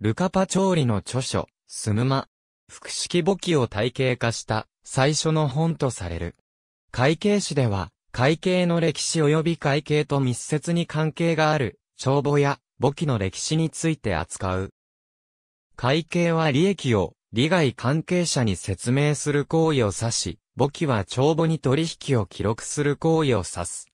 ルカパ調理の著書、スムマ。複式簿記を体系化した最初の本とされる。会計誌では、会計の歴史及び会計と密接に関係がある、帳簿や簿記の歴史について扱う。会計は利益を利害関係者に説明する行為を指し、簿記は帳簿に取引を記録する行為を指す。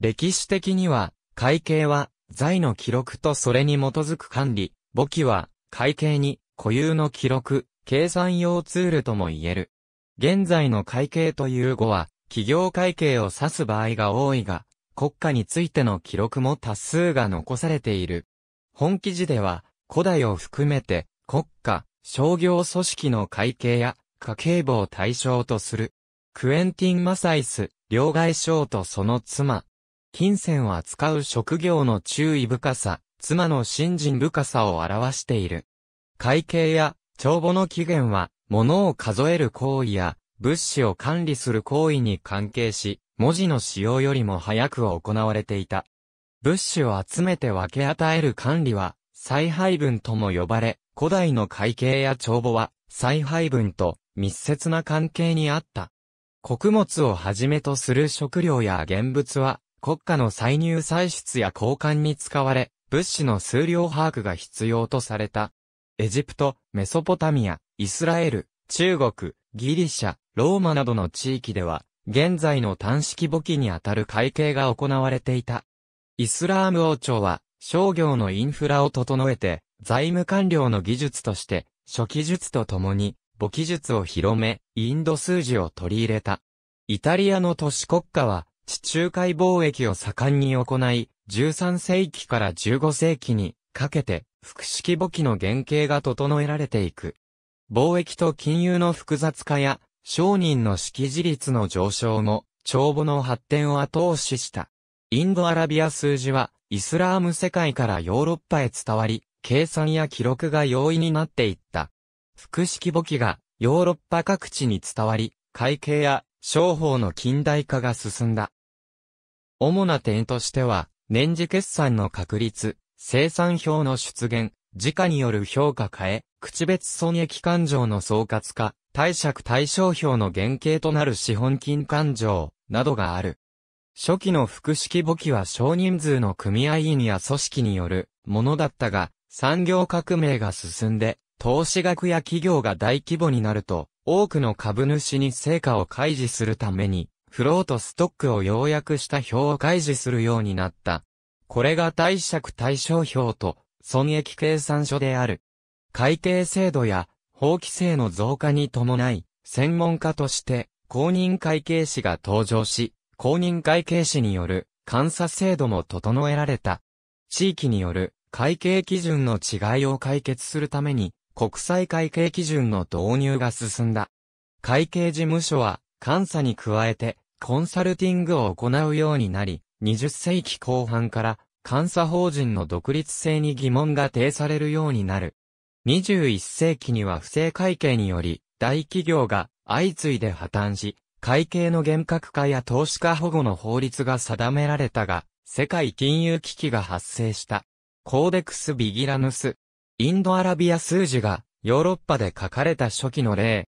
歴史的には、会計は財の記録とそれに基づく管理、簿記は、会計に、固有の記録、計算用ツールとも言える。現在の会計という語は、企業会計を指す場合が多いが、国家についての記録も多数が残されている。本記事では、古代を含めて、国家、商業組織の会計や、家計簿を対象とする。クエンティン・マサイス、両外商とその妻。金銭を扱う職業の注意深さ、妻の信心深さを表している。会計や帳簿の起源は、物を数える行為や、物資を管理する行為に関係し、文字の使用よりも早く行われていた。物資を集めて分け与える管理は、再配分とも呼ばれ、古代の会計や帳簿は、再配分と密接な関係にあった。穀物をはじめとする食料や現物は、国家の歳入歳出や交換に使われ、物資の数量把握が必要とされた。エジプト、メソポタミア、イスラエル、中国、ギリシャ、ローマなどの地域では、現在の単式簿記にあたる会計が行われていた。イスラーム王朝は、商業のインフラを整えて、財務官僚の技術として、初期術とともに、簿記術を広め、インド数字を取り入れた。イタリアの都市国家は、地中海貿易を盛んに行い、13世紀から15世紀にかけて、複式簿記の原型が整えられていく。貿易と金融の複雑化や、商人の識字率の上昇も、帳簿の発展を後押しした。インドアラビア数字は、イスラーム世界からヨーロッパへ伝わり、計算や記録が容易になっていった。複式簿記がヨーロッパ各地に伝わり、会計や商法の近代化が進んだ。主な点としては、年次決算の確立、生産表の出現、時価による評価変え、口別損益勘定の総括化、貸借対照表の原型となる資本金勘定、などがある。初期の複式簿記は少人数の組合員や組織によるものだったが、産業革命が進んで、投資額や企業が大規模になると、多くの株主に成果を開示するために、フローとストックを要約した表を開示するようになった。これが貸借対照表と損益計算書である。会計制度や法規制の増加に伴い、専門家として公認会計士が登場し、公認会計士による監査制度も整えられた。地域による会計基準の違いを解決するために国際会計基準の導入が進んだ。会計事務所は監査に加えてコンサルティングを行うようになり、20世紀後半から監査法人の独立性に疑問が呈されるようになる。21世紀には不正会計により、大企業が相次いで破綻し、会計の厳格化や投資家保護の法律が定められたが、世界金融危機が発生した。コーデクス・ビギラヌス。インドアラビア数字がヨーロッパで書かれた初期の例。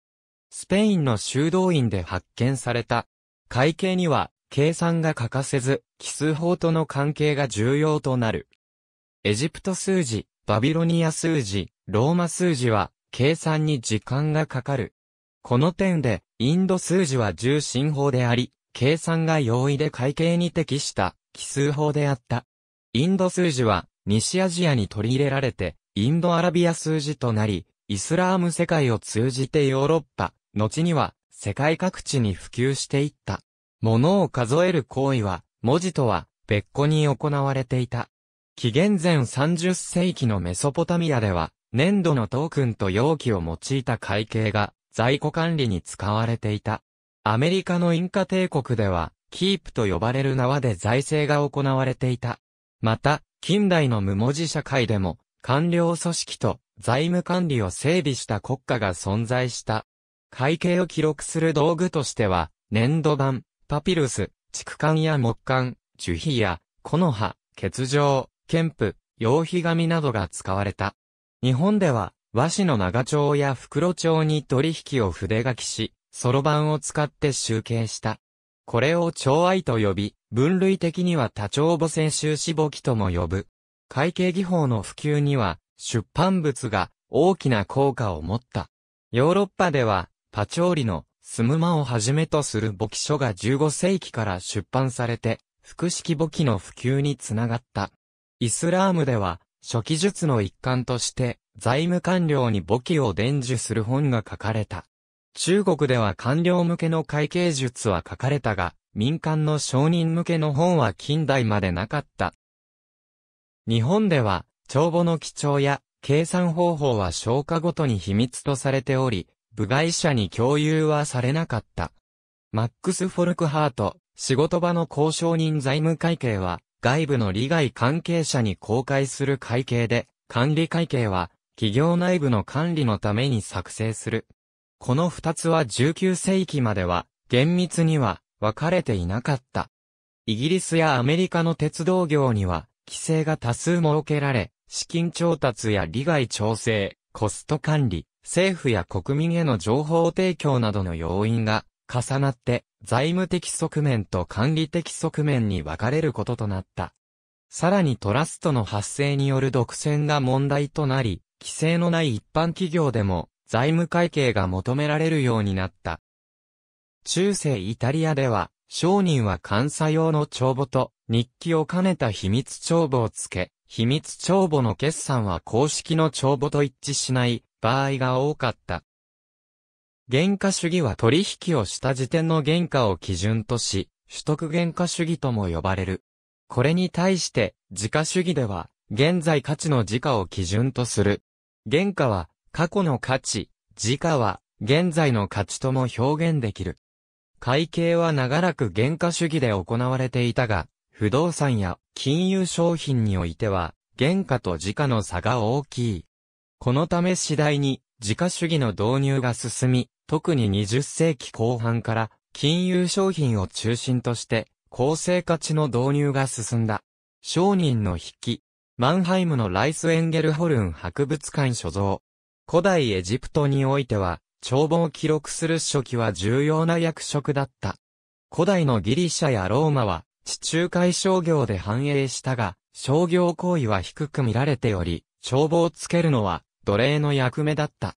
スペインの修道院で発見された会計には、計算が欠かせず、奇数法との関係が重要となる。エジプト数字、バビロニア数字、ローマ数字は、計算に時間がかかる。この点で、インド数字は重心法であり、計算が容易で会計に適した奇数法であった。インド数字は西アジアに取り入れられて、インドアラビア数字となり、イスラーム世界を通じてヨーロッパ、後には世界各地に普及していった。物を数える行為は、文字とは別個に行われていた。紀元前30世紀のメソポタミアでは、粘土のトークンと容器を用いた会計が、在庫管理に使われていた。アメリカのインカ帝国では、キープと呼ばれる縄で財政が行われていた。また、近代の無文字社会でも、官僚組織と財務管理を整備した国家が存在した。会計を記録する道具としては、粘土板、パピルス、畜管や木管、樹皮や、木の葉、欠状、剣布、羊皮紙などが使われた。日本では、和紙の長帳や袋帳に取引を筆書きし、そろばんを使って集計した。これを帳愛と呼び、分類的には多帳母性収支簿記とも呼ぶ。会計技法の普及には、出版物が大きな効果を持った。ヨーロッパでは、パチョーリのスムマをはじめとする簿記書が15世紀から出版されて、複式簿記の普及につながった。イスラームでは、初期術の一環として、財務官僚に簿記を伝授する本が書かれた。中国では官僚向けの会計術は書かれたが、民間の商人向けの本は近代までなかった。日本では、帳簿の基調や計算方法は消化ごとに秘密とされており、部外者に共有はされなかった。マックス・フォルクハート、仕事場の交渉人財務会計は、外部の利害関係者に公開する会計で、管理会計は、企業内部の管理のために作成する。この二つは19世紀までは、厳密には、分かれていなかった。イギリスやアメリカの鉄道業には、規制が多数設けられ、資金調達や利害調整、コスト管理、政府や国民への情報提供などの要因が重なって財務的側面と管理的側面に分かれることとなった。さらにトラストの発生による独占が問題となり、規制のない一般企業でも財務会計が求められるようになった。中世イタリアでは、商人は監査用の帳簿と日記を兼ねた秘密帳簿をつけ、秘密帳簿の決算は公式の帳簿と一致しない場合が多かった。原価主義は取引をした時点の原価を基準とし、取得原価主義とも呼ばれる。これに対して、時価主義では、現在価値の時価を基準とする。原価は、過去の価値、時価は、現在の価値とも表現できる。会計は長らく原価主義で行われていたが、不動産や金融商品においては、原価と時価の差が大きい。このため次第に自家主義の導入が進み、特に20世紀後半から金融商品を中心として公正価値の導入が進んだ。商人の筆記。マンハイムのライスエンゲルホルン博物館所蔵。古代エジプトにおいては、帳簿を記録する書記は重要な役職だった。古代のギリシャやローマは、地中海商業で繁栄したが、商業行為は低く見られており、帳簿をつけるのは、奴隷の役目だった。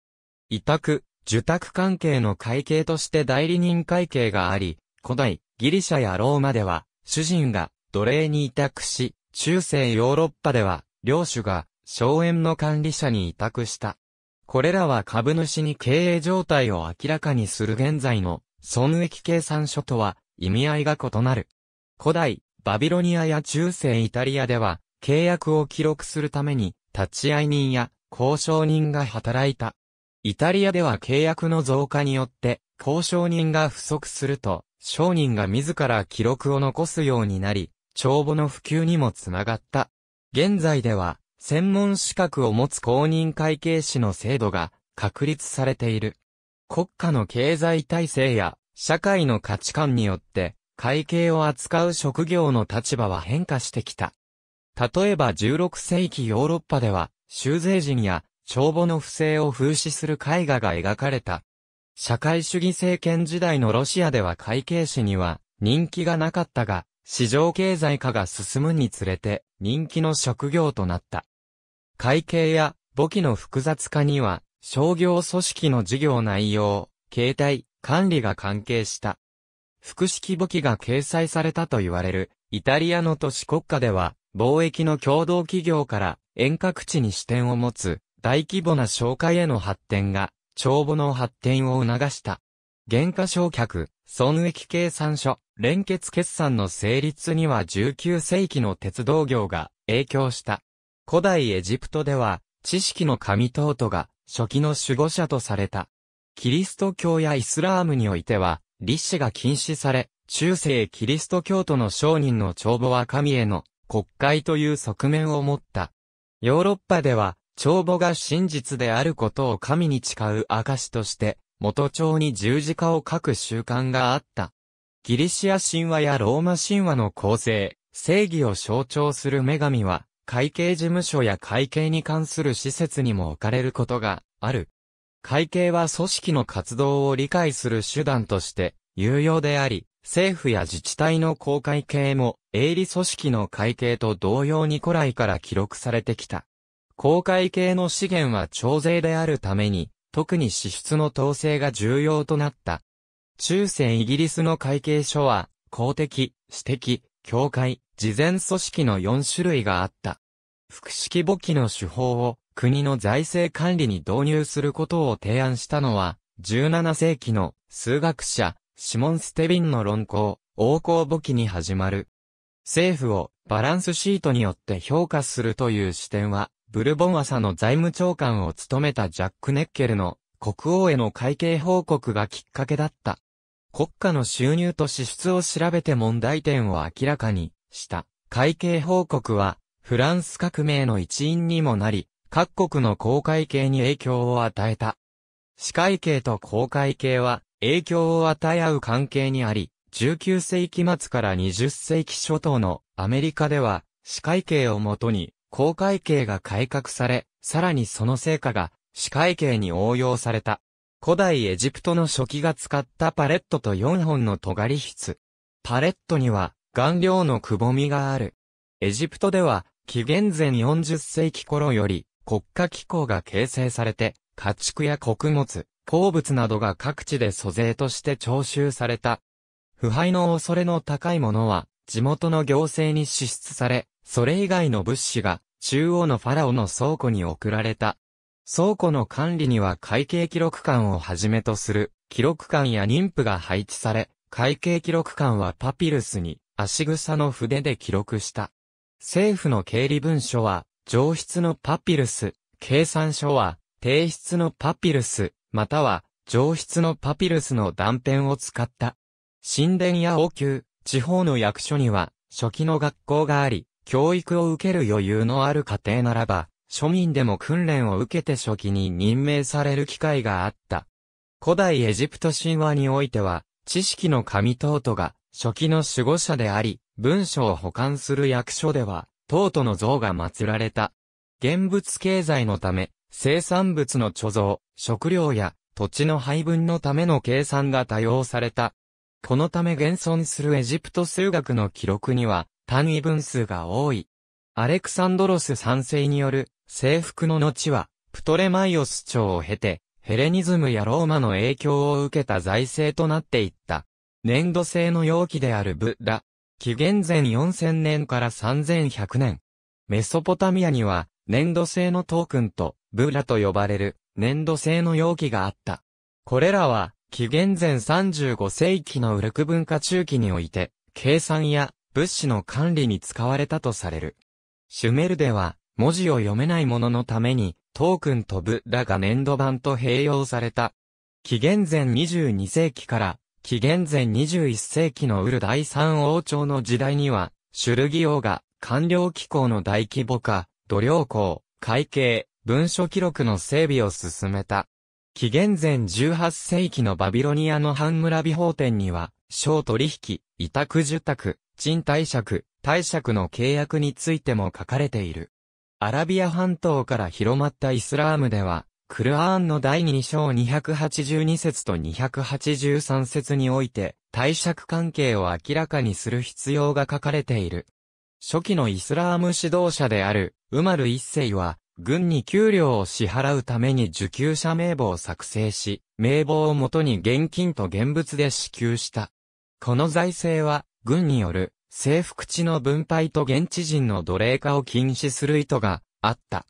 委託、受託関係の会計として代理人会計があり、古代、ギリシャやローマでは、主人が奴隷に委託し、中世ヨーロッパでは、領主が、荘園の管理者に委託した。これらは株主に経営状態を明らかにする現在の損益計算書とは意味合いが異なる。古代、バビロニアや中世イタリアでは、契約を記録するために、立会人や交渉人が働いた。イタリアでは契約の増加によって、交渉人が不足すると、商人が自ら記録を残すようになり、帳簿の普及にもつながった。現在では、専門資格を持つ公認会計士の制度が確立されている。国家の経済体制や社会の価値観によって、会計を扱う職業の立場は変化してきた。例えば16世紀ヨーロッパでは、修税人や帳簿の不正を風刺する絵画が描かれた。社会主義政権時代のロシアでは会計士には人気がなかったが、市場経済化が進むにつれて人気の職業となった。会計や簿記の複雑化には商業組織の事業内容、形態、管理が関係した。複式簿記が掲載されたと言われるイタリアの都市国家では貿易の共同企業から遠隔地に視点を持つ大規模な商会への発展が、帳簿の発展を促した。減価償却、損益計算書、連結決算の成立には19世紀の鉄道業が影響した。古代エジプトでは、知識の神トートが初期の守護者とされた。キリスト教やイスラームにおいては、立志が禁止され、中世キリスト教徒の商人の帳簿は神への国会という側面を持った。ヨーロッパでは、帳簿が真実であることを神に誓う証として、元帳に十字架を書く習慣があった。ギリシア神話やローマ神話の構成、正義を象徴する女神は、会計事務所や会計に関する施設にも置かれることがある。会計は組織の活動を理解する手段として有用であり、政府や自治体の公会計も営利組織の会計と同様に古来から記録されてきた。公会系の資源は徴税であるために、特に支出の統制が重要となった。中世イギリスの会計書は、公的、私的、教会、事前組織の4種類があった。複式簿記の手法を国の財政管理に導入することを提案したのは、17世紀の数学者、シモン・ステビンの論考、王公簿記に始まる。政府をバランスシートによって評価するという視点は、ブルボン朝の財務長官を務めたジャック・ネッケルの国王への会計報告がきっかけだった。国家の収入と支出を調べて問題点を明らかにした会計報告はフランス革命の一因にもなり、各国の公会系に影響を与えた。司会系と公会系は影響を与え合う関係にあり、19世紀末から20世紀初頭のアメリカでは、司会系をもとに、公会系が改革され、さらにその成果が、司会系に応用された。古代エジプトの初期が使ったパレットと4本の尖り筆。パレットには、顔料のくぼみがある。エジプトでは、紀元前40世紀頃より、国家機構が形成されて、家畜や穀物、鉱物などが各地で租税として徴収された。腐敗の恐れの高いものは、地元の行政に支出され、それ以外の物資が、中央のファラオの倉庫に送られた。倉庫の管理には会計記録官をはじめとする、記録官や妊婦が配置され、会計記録官はパピルスに、足草の筆で記録した。政府の経理文書は、上質のパピルス、計算書は、提出のパピルス、または、上質のパピルスの断片を使った。神殿や王宮、地方の役所には、初期の学校があり、教育を受ける余裕のある家庭ならば、庶民でも訓練を受けて初期に任命される機会があった。古代エジプト神話においては、知識の神トートが初期の守護者であり、文書を保管する役所では、トートの像が祀られた。現物経済のため、生産物の貯蔵、食料や土地の配分のための計算が多用された。このため現存するエジプト数学の記録には単位分数が多い。アレクサンドロス3世による征服の後はプトレマイオス朝を経てヘレニズムやローマの影響を受けた財政となっていった。粘土製の容器であるブッダ。紀元前4000年から3100年。メソポタミアには粘土製のトークンとブラと呼ばれる粘土製の容器があった。これらは紀元前35世紀のウルク文化中期において、計算や物資の管理に使われたとされる。シュメルでは、文字を読めないものために、トークンとブラが粘土板と併用された。紀元前22世紀から紀元前21世紀のウル第三王朝の時代には、シュルギ王が官僚機構の大規模化、土量校、会計、文書記録の整備を進めた。紀元前18世紀のバビロニアの半村美法典には、小取引、委託受託、賃貸借、貸借の契約についても書かれている。アラビア半島から広まったイスラームでは、クルアーンの第2章282節と283節において、貸借関係を明らかにする必要が書かれている。初期のイスラーム指導者である、ウマル一世は、軍に給料を支払うために受給者名簿を作成し、名簿をもとに現金と現物で支給した。この財政は、軍による征服地の分配と現地人の奴隷化を禁止する意図があった。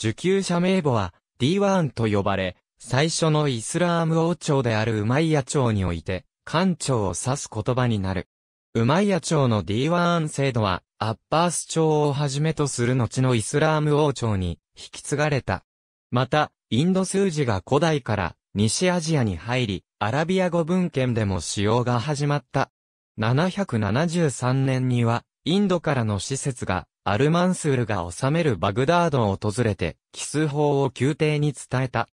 受給者名簿は D1 と呼ばれ、最初のイスラーム王朝であるウマイヤ朝において、官庁を指す言葉になる。ウマイヤ朝の D1 制度は、アッバース朝をはじめとする後のイスラーム王朝に引き継がれた。また、インド数字が古代から西アジアに入り、アラビア語文献でも使用が始まった。773年には、インドからの施設が、アルマンスールが治めるバグダードを訪れて、奇数法を宮廷に伝えた。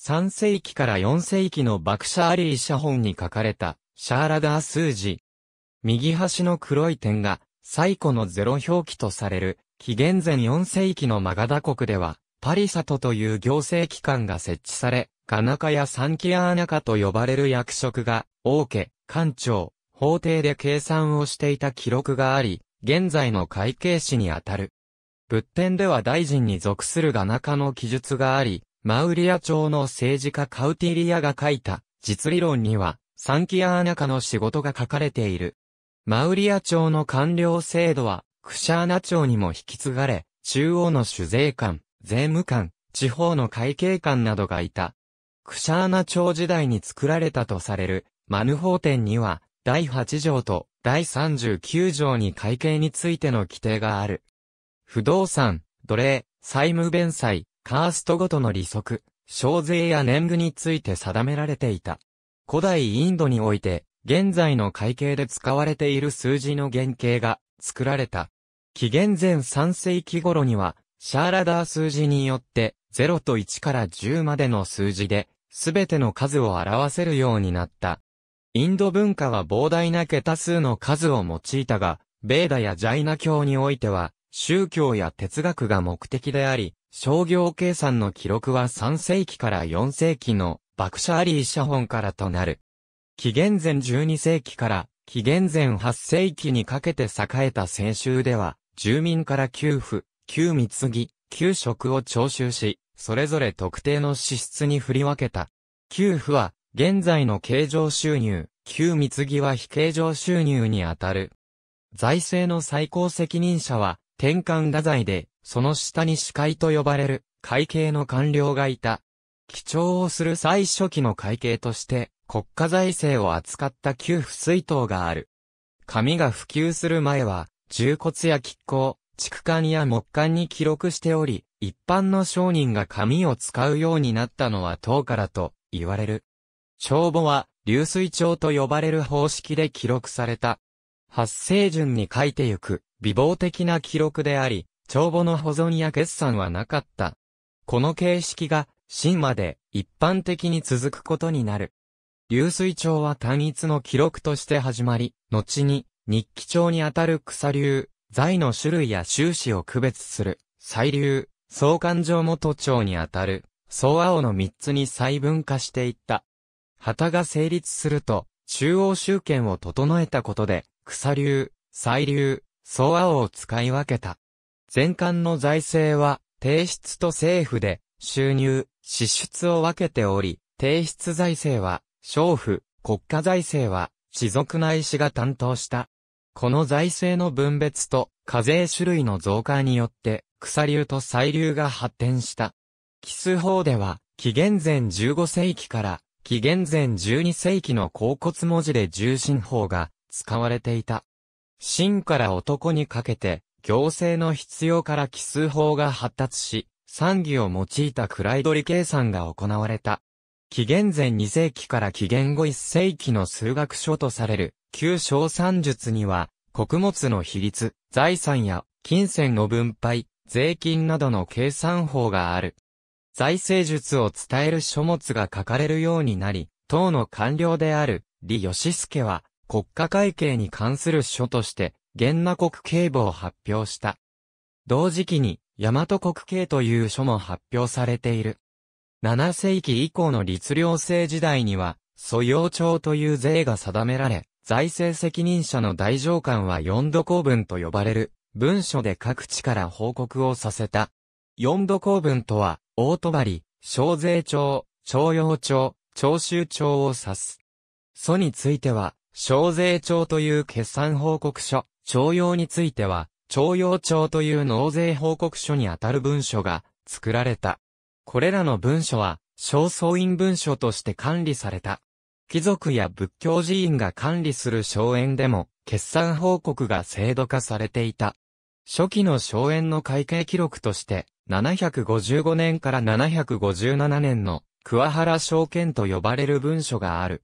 3世紀から4世紀のバクシャーリー写本に書かれた、シャーラダー数字。右端の黒い点が、最古のゼロ表記とされる、紀元前4世紀のマガダ国では、パリサトという行政機関が設置され、ガナカやサンキアーナカと呼ばれる役職が、王家、官庁、法廷で計算をしていた記録があり、現在の会計士にあたる。仏典では大臣に属するガナカの記述があり、マウリア朝の政治家カウティリアが書いた実理論には、サンキアーナカの仕事が書かれている。マウリア朝の官僚制度は、クシャーナ町にも引き継がれ、中央の酒税官、税務官、地方の会計官などがいた。クシャーナ朝時代に作られたとされる、マヌ法典には、第8条と第39条に会計についての規定がある。不動産、奴隷、債務弁済、カーストごとの利息、小税や年貢について定められていた。古代インドにおいて、現在の会計で使われている数字の原型が作られた。紀元前3世紀頃には、シャーラダー数字によって、0と1から10までの数字で、すべての数を表せるようになった。インド文化は膨大な桁数の数を用いたが、ベーダやジャイナ教においては、宗教や哲学が目的であり、商業計算の記録は3世紀から4世紀のバクシャーリー写本からとなる。紀元前12世紀から紀元前8世紀にかけて栄えた先週では、住民から給付、給貢ぎ、給食を徴収し、それぞれ特定の支出に振り分けた。給付は、現在の経常収入、旧貢ぎは非経常収入にあたる。財政の最高責任者は、転換打材で、その下に司会と呼ばれる、会計の官僚がいた。記帳をする最初期の会計として、国家財政を扱った給付水筒がある。紙が普及する前は、銃骨や亀甲、畜管や木管に記録しており、一般の商人が紙を使うようになったのは唐からと言われる。帳簿は流水帳と呼ばれる方式で記録された。発生順に書いてゆく、美貌的な記録であり、帳簿の保存や決算はなかった。この形式が、秦まで一般的に続くことになる。流水帳は単一の記録として始まり、後に日記帳にあたる草流、財の種類や収支を区別する、細流、相関上元帳にあたる、総青の三つに細分化していった。旗が成立すると、中央集権を整えたことで、草流、細流、総青を使い分けた。全館の財政は、提出と政府で、収入、支出を分けており、提出財政は、商府、国家財政は、士族内市が担当した。この財政の分別と課税種類の増加によって、草流と細流が発展した。奇数法では、紀元前15世紀から紀元前12世紀の甲骨文字で重心法が使われていた。真から男にかけて、行政の必要から奇数法が発達し、産義を用いた位取り計算が行われた。紀元前2世紀から紀元後1世紀の数学書とされる、旧小算術には、穀物の比率、財産や金銭の分配、税金などの計算法がある。財政術を伝える書物が書かれるようになり、党の官僚である李義助は国家会計に関する書として、元那国警部を発表した。同時期に、大和国警という書も発表されている。7世紀以降の律令制時代には、素養帳という税が定められ、財政責任者の大上官は四度公文と呼ばれる、文書で各地から報告をさせた。四度公文とは、大戸張、小税帳、徴用帳、徴収帳を指す。祖については、小税帳という決算報告書、徴用については、徴用帳という納税報告書にあたる文書が作られた。これらの文書は、正倉院文書として管理された。貴族や仏教寺院が管理する荘園でも、決算報告が制度化されていた。初期の荘園の会計記録として、755年から757年の桑原証券と呼ばれる文書がある。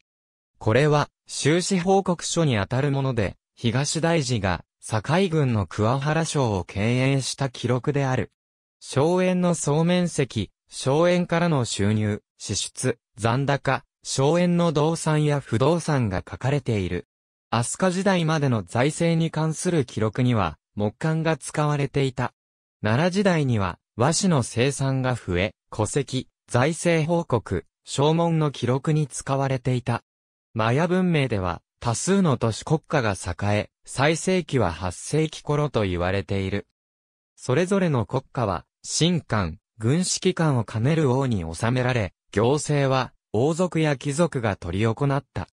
これは、収支報告書にあたるもので、東大寺が、境郡の桑原省を経営した記録である。荘園の総面積、荘園からの収入、支出、残高、荘園の動産や不動産が書かれている。飛鳥時代までの財政に関する記録には、木管が使われていた。奈良時代には、和紙の生産が増え、戸籍、財政報告、証文の記録に使われていた。マヤ文明では、多数の都市国家が栄え、最盛期は8世紀頃と言われている。それぞれの国家は、神官、軍指揮官を兼ねる王に収められ、行政は王族や貴族が執り行った。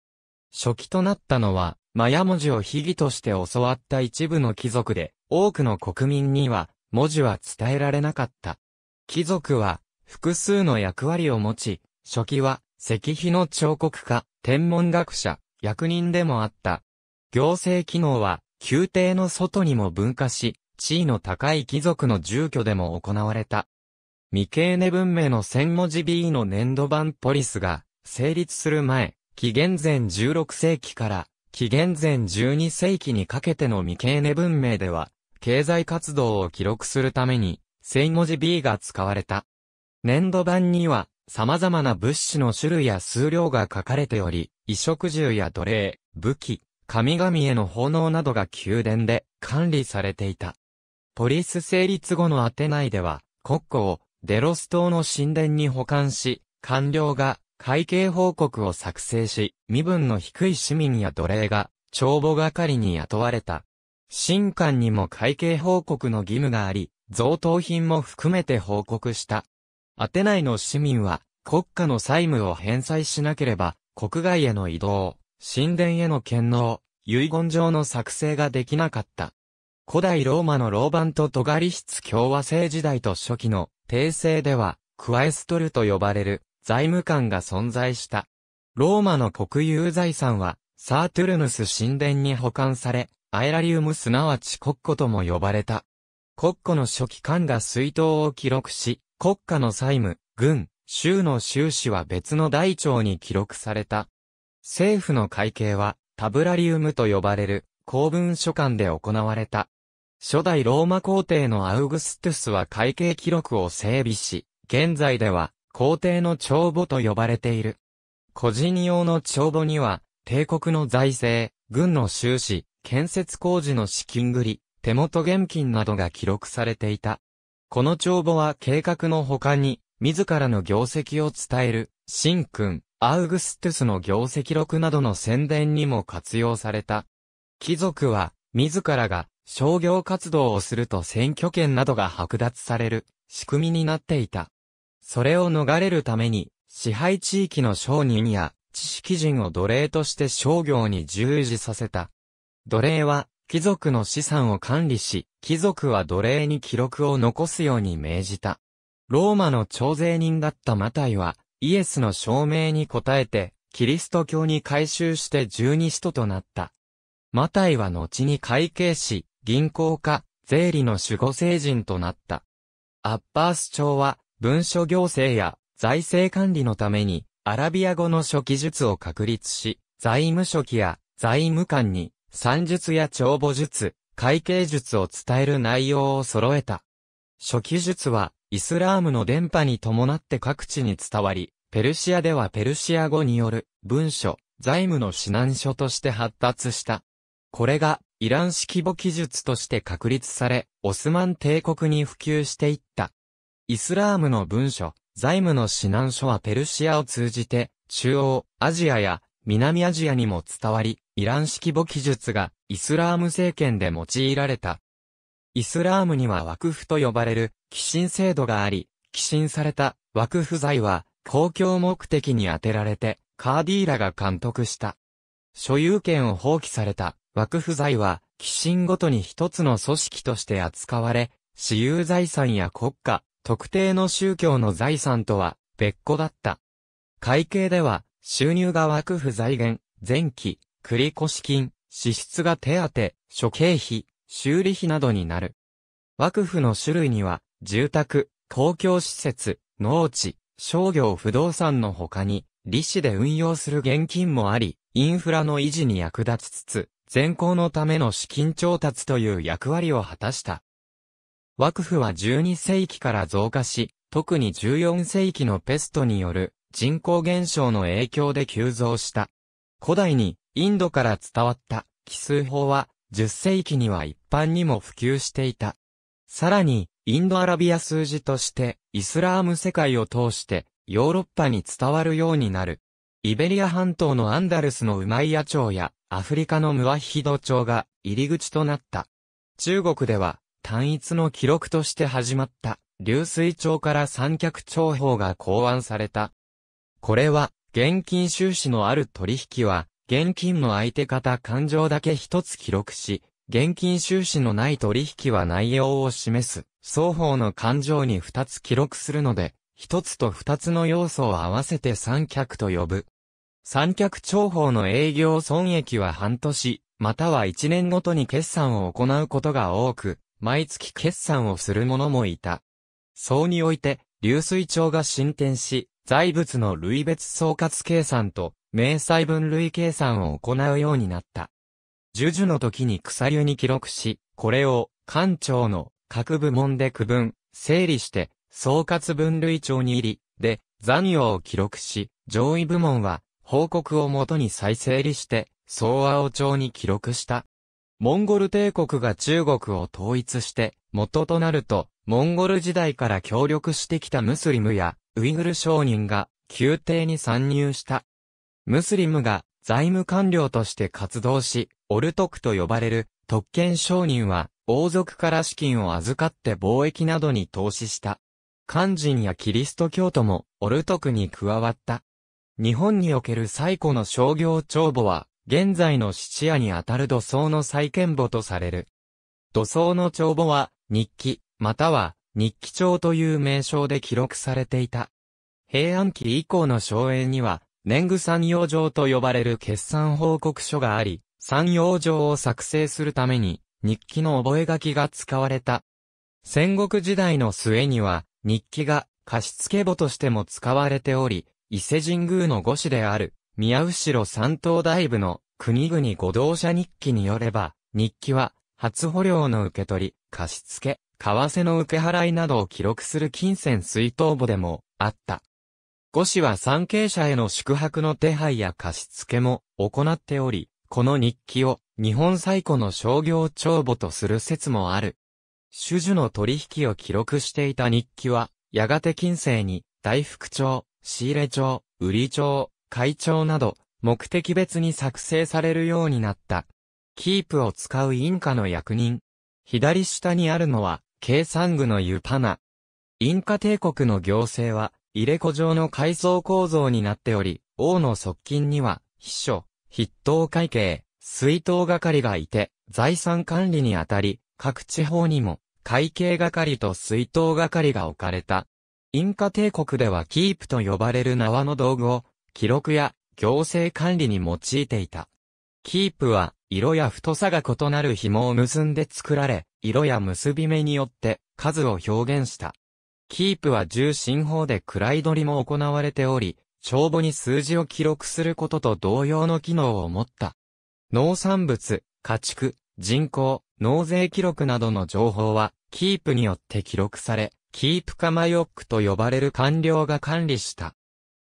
初期となったのは、マヤ文字を秘技として教わった一部の貴族で、多くの国民には文字は伝えられなかった。貴族は複数の役割を持ち、初期は石碑の彫刻家、天文学者、役人でもあった。行政機能は、宮廷の外にも分化し、地位の高い貴族の住居でも行われた。未経ネ文明の千文字 B の粘土版ポリスが成立する前、紀元前16世紀から紀元前12世紀にかけての未経ネ文明では、経済活動を記録するために、千文字 B が使われた。粘土版には、様々な物資の種類や数量が書かれており、衣食住や奴隷、武器、神々への奉納などが宮殿で管理されていた。ポリス成立後のアテナイでは、国庫をデロス島の神殿に保管し、官僚が会計報告を作成し、身分の低い市民や奴隷が帳簿係に雇われた。神官にも会計報告の義務があり、贈答品も含めて報告した。アテナイの市民は、国家の債務を返済しなければ、国外への移動、神殿への権能、遺言状の作成ができなかった。古代ローマのローバンとトり、室共和制時代と初期の帝政では、クワエストルと呼ばれる財務官が存在した。ローマの国有財産は、サートゥルヌス神殿に保管され、アエラリウムすなわち国庫とも呼ばれた。国庫の初期官が水筒を記録し、国家の債務、軍、州の収支は別の大帳に記録された。政府の会計は、タブラリウムと呼ばれる公文書館で行われた。初代ローマ皇帝のアウグストゥスは会計記録を整備し、現在では皇帝の帳簿と呼ばれている。個人用の帳簿には、帝国の財政、軍の収支、建設工事の資金繰り、手元現金などが記録されていた。この帳簿は計画の他に、自らの業績を伝える、新君、アウグストゥスの業績録などの宣伝にも活用された。貴族は、自らが商業活動をすると選挙権などが剥奪される仕組みになっていた。それを逃れるために、支配地域の商人や知識人を奴隷として商業に従事させた。奴隷は、貴族の資産を管理し、貴族は奴隷に記録を残すように命じた。ローマの徴税人だったマタイは、イエスの証明に応えて、キリスト教に改宗して十二使徒となった。マタイは後に会計士、銀行家、税理の守護聖人となった。アッバース朝は、文書行政や財政管理のために、アラビア語の書記術を確立し、財務書記や財務官に、算術や帳簿術、会計術を伝える内容を揃えた。書記術は、イスラームの伝播に伴って各地に伝わり、ペルシアではペルシア語による文書、財務の指南書として発達した。これがイラン式母記述として確立され、オスマン帝国に普及していった。イスラームの文書、財務の指南書はペルシアを通じて、中央、アジアや南アジアにも伝わり、イラン式母記述がイスラーム政権で用いられた。イスラームには枠府と呼ばれる寄進制度があり、寄進された枠府財は公共目的に充てられて、カーディーラが監督した。所有権を放棄された枠府財は、寄進ごとに一つの組織として扱われ、私有財産や国家、特定の宗教の財産とは別個だった。会計では、収入が枠府財源、前期、繰越金、支出が手当、諸経費、修理費などになる。枠府の種類には、住宅、公共施設、農地、商業不動産の他に、利子で運用する現金もあり、インフラの維持に役立ちつつ、善行のための資金調達という役割を果たした。幕府は12世紀から増加し、特に14世紀のペストによる人口減少の影響で急増した。古代にインドから伝わった奇数法は10世紀には一般にも普及していた。さらに、インドアラビア数字としてイスラーム世界を通してヨーロッパに伝わるようになる。イベリア半島のアンダルスのウマイヤ朝やアフリカのムワヒド朝が入り口となった。中国では単一の記録として始まった流水朝から三脚朝法が考案された。これは現金収支のある取引は現金の相手方感情だけ一つ記録し、現金収支のない取引は内容を示す双方の感情に二つ記録するので、一つと二つの要素を合わせて三脚と呼ぶ。三脚長方の営業損益は半年、または一年ごとに決算を行うことが多く、毎月決算をする者もいた。そうにおいて、流水帳が進展し、財物の類別総括計算と、明細分類計算を行うようになった。授受の時に草湯に記録し、これを、官庁の各部門で区分、整理して、総括分類帳に入り、で、残業を記録し、上位部門は、報告をもとに再整理して、総和王朝に記録した。モンゴル帝国が中国を統一して、元となると、モンゴル時代から協力してきたムスリムやウイグル商人が宮廷に参入した。ムスリムが財務官僚として活動し、オルトクと呼ばれる特権商人は王族から資金を預かって貿易などに投資した。肝心やキリスト教徒もオルトクに加わった。日本における最古の商業帳簿は、現在の質屋にあたる土葬の再建簿とされる。土葬の帳簿は、日記、または、日記帳という名称で記録されていた。平安期以降の省営には、年貢産業場と呼ばれる決算報告書があり、産業場を作成するために、日記の覚書が使われた。戦国時代の末には、日記が貸付簿としても使われており、伊勢神宮の御師である、宮後三島大部の国々御同社日記によれば、日記は、初保領の受け取り、貸付、為替の受け払いなどを記録する金銭水頭簿でも、あった。御師は参詣者への宿泊の手配や貸付も行っており、この日記を日本最古の商業帳簿とする説もある。種々の取引を記録していた日記は、やがて近世に大福帳、仕入れ帳、売り帳、会帳など、目的別に作成されるようになった。キープを使う印ンの役人。左下にあるのは、計算具のユパナ。イ帝国の行政は、入れ子状の階層構造になっており、王の側近には、秘書、筆頭会計、水頭係がいて、財産管理にあたり、各地方にも、会計係と水頭係が置かれた。インカ帝国ではキープと呼ばれる縄の道具を、記録や行政管理に用いていた。キープは、色や太さが異なる紐を結んで作られ、色や結び目によって数を表現した。キープは重心法で位取りも行われており、帳簿に数字を記録することと同様の機能を持った。農産物、家畜、人口、納税記録などの情報は、キープによって記録され、キープカマヨックと呼ばれる官僚が管理した。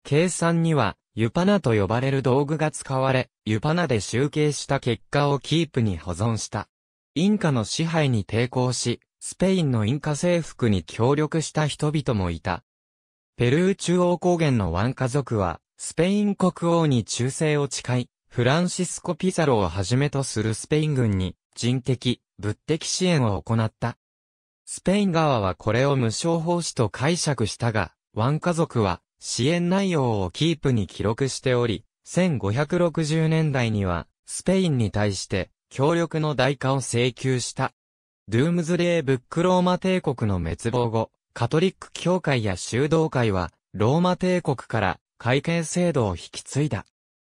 計算には、ユパナと呼ばれる道具が使われ、ユパナで集計した結果をキープに保存した。インカの支配に抵抗し、スペインのインカ征服に協力した人々もいた。ペルー中央高原のワン家族は、スペイン国王に忠誠を誓い、フランシスコ・ピザロをはじめとするスペイン軍に人的、物的支援を行った。スペイン側はこれを無償奉仕と解釈したが、ワン家族は支援内容をキープに記録しており、1560年代にはスペインに対して協力の代価を請求した。ドゥームズレー・ブックローマ帝国の滅亡後、カトリック教会や修道会はローマ帝国から会計制度を引き継いだ。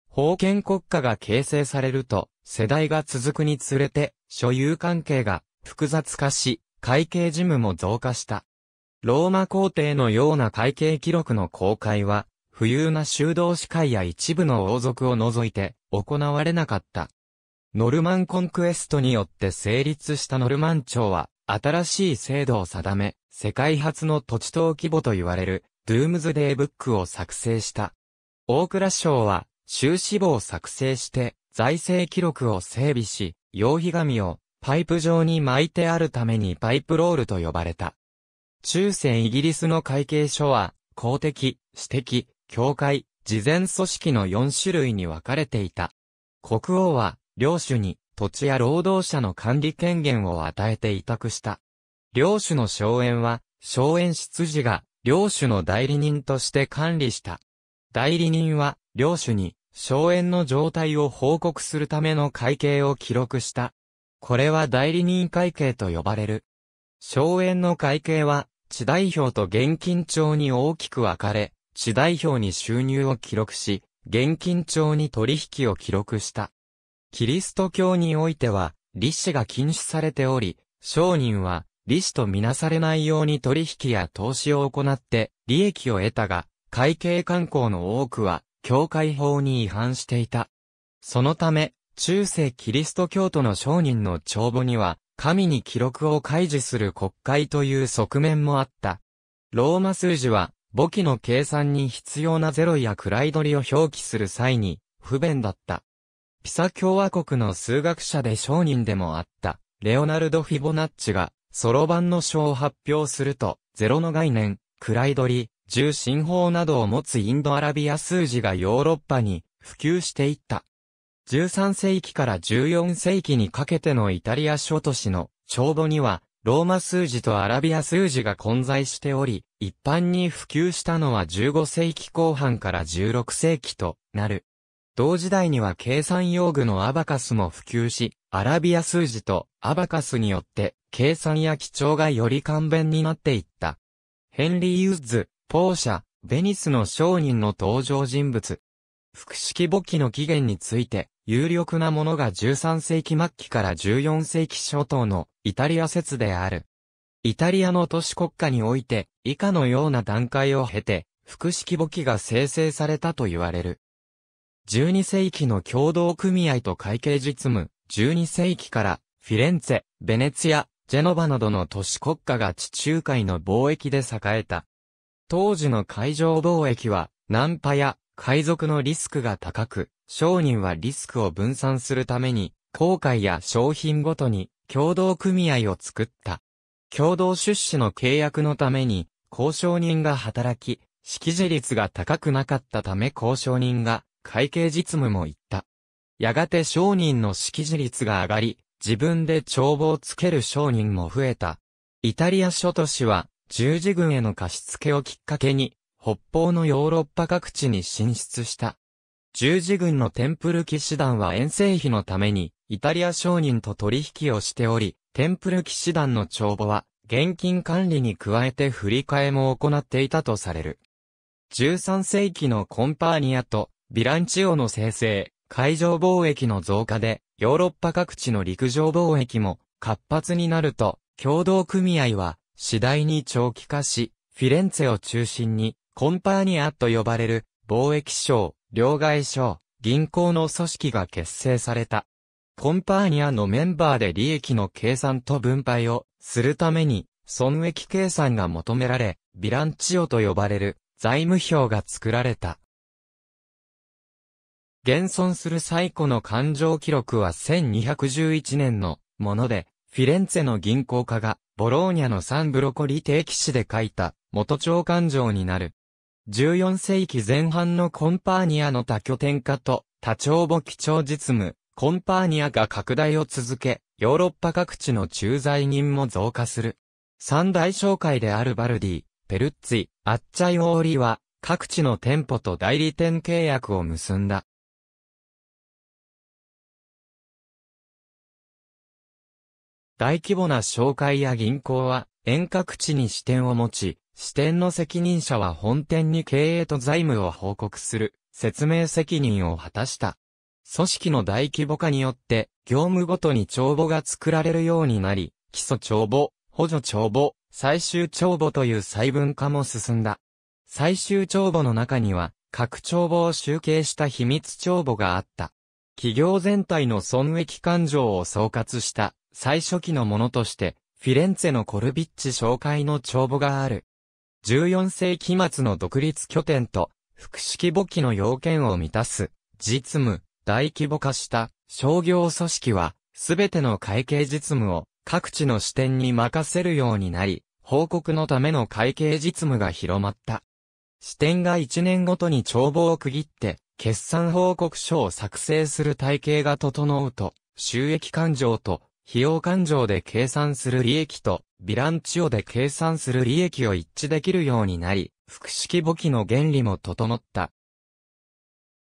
封建国家が形成されると世代が続くにつれて所有関係が複雑化し、会計事務も増加した。ローマ皇帝のような会計記録の公開は、不有な修道士会や一部の王族を除いて行われなかった。ノルマンコンクエストによって成立したノルマン朝は、新しい制度を定め、世界初の土地等規模と言われる、ドゥームズデーブックを作成した。大蔵省は、修士簿を作成して、財政記録を整備し、用費紙をパイプ状に巻いてあるためにパイプロールと呼ばれた。中世イギリスの会計書は、公的、私的、教会、事前組織の4種類に分かれていた。国王は、領主に土地や労働者の管理権限を与えて委託した。領主の荘園は、荘園執事が、領主の代理人として管理した。代理人は、領主に、荘園の状態を報告するための会計を記録した。これは代理人会計と呼ばれる。荘園の会計は、地代表と現金帳に大きく分かれ、地代表に収入を記録し、現金帳に取引を記録した。キリスト教においては、立志が禁止されており、商人は、立志とみなされないように取引や投資を行って、利益を得たが、会計慣行の多くは、教会法に違反していた。そのため、中世キリスト教徒の商人の帳簿には、神に記録を開示する国会という側面もあった。ローマ数字は、簿記の計算に必要なゼロや位取りを表記する際に、不便だった。ピサ共和国の数学者で商人でもあった、レオナルド・フィボナッチが、ソロ版の書を発表すると、ゼロの概念、位取り、重心法などを持つインドアラビア数字がヨーロッパに普及していった。13世紀から14世紀にかけてのイタリア諸都市の帳簿には、ローマ数字とアラビア数字が混在しており、一般に普及したのは15世紀後半から16世紀となる。同時代には計算用具のアバカスも普及し、アラビア数字とアバカスによって計算や記帳がより簡便になっていった。ヘンリー・ユッズ、ポーシャ、ベニスの商人の登場人物。複式簿記の起源について、有力なものが13世紀末期から14世紀初頭のイタリア説である。イタリアの都市国家において、以下のような段階を経て、複式簿記が生成されたと言われる。12世紀の共同組合と会計実務、12世紀からフィレンツェ、ベネツィア、ジェノバなどの都市国家が地中海の貿易で栄えた。当時の海上貿易は、ナンパや海賊のリスクが高く、商人はリスクを分散するために、航海や商品ごとに共同組合を作った。共同出資の契約のために、交渉人が働き、識字率が高くなかったため交渉人が会計実務も行った。やがて商人の識字率が上がり、自分で帳簿をつける商人も増えた。イタリア諸都市は十字軍への貸し付けをきっかけに北方のヨーロッパ各地に進出した。十字軍のテンプル騎士団は遠征費のために、イタリア商人と取引をしており、テンプル騎士団の帳簿は、現金管理に加えて振り替えも行っていたとされる。13世紀のコンパーニアと、ビランチオの生成、海上貿易の増加で、ヨーロッパ各地の陸上貿易も活発になると、共同組合は次第に長期化し、フィレンツェを中心にコンパーニアと呼ばれる貿易省、両替省、銀行の組織が結成された。コンパーニアのメンバーで利益の計算と分配をするために損益計算が求められ、ビランチオと呼ばれる財務表が作られた。現存する最古の勘定記録は1211年のもので、フィレンツェの銀行家がボローニャのサンブロコリ定期誌で書いた元長勘定になる。14世紀前半のコンパーニアの多拠点化と多帳簿基調実務、コンパーニアが拡大を続け、ヨーロッパ各地の駐在人も増加する。三大商会であるバルディ、ペルッツィ、アッチャイオーリは、各地の店舗と代理店契約を結んだ。大規模な商会や銀行は、遠隔地に支店を持ち、支店の責任者は本店に経営と財務を報告する、説明責任を果たした。組織の大規模化によって、業務ごとに帳簿が作られるようになり、基礎帳簿、補助帳簿、最終帳簿という細分化も進んだ。最終帳簿の中には、各帳簿を集計した秘密帳簿があった。企業全体の損益勘定を総括した最初期のものとして、フィレンツェのコルビッチ紹介の帳簿がある。14世紀末の独立拠点と、複式簿記の要件を満たす、実務、大規模化した商業組織は、すべての会計実務を各地の支店に任せるようになり、報告のための会計実務が広まった。支店が1年ごとに帳簿を区切って、決算報告書を作成する体系が整うと、収益勘定と費用勘定で計算する利益と、ビランチオで計算する利益を一致できるようになり、複式簿記の原理も整った。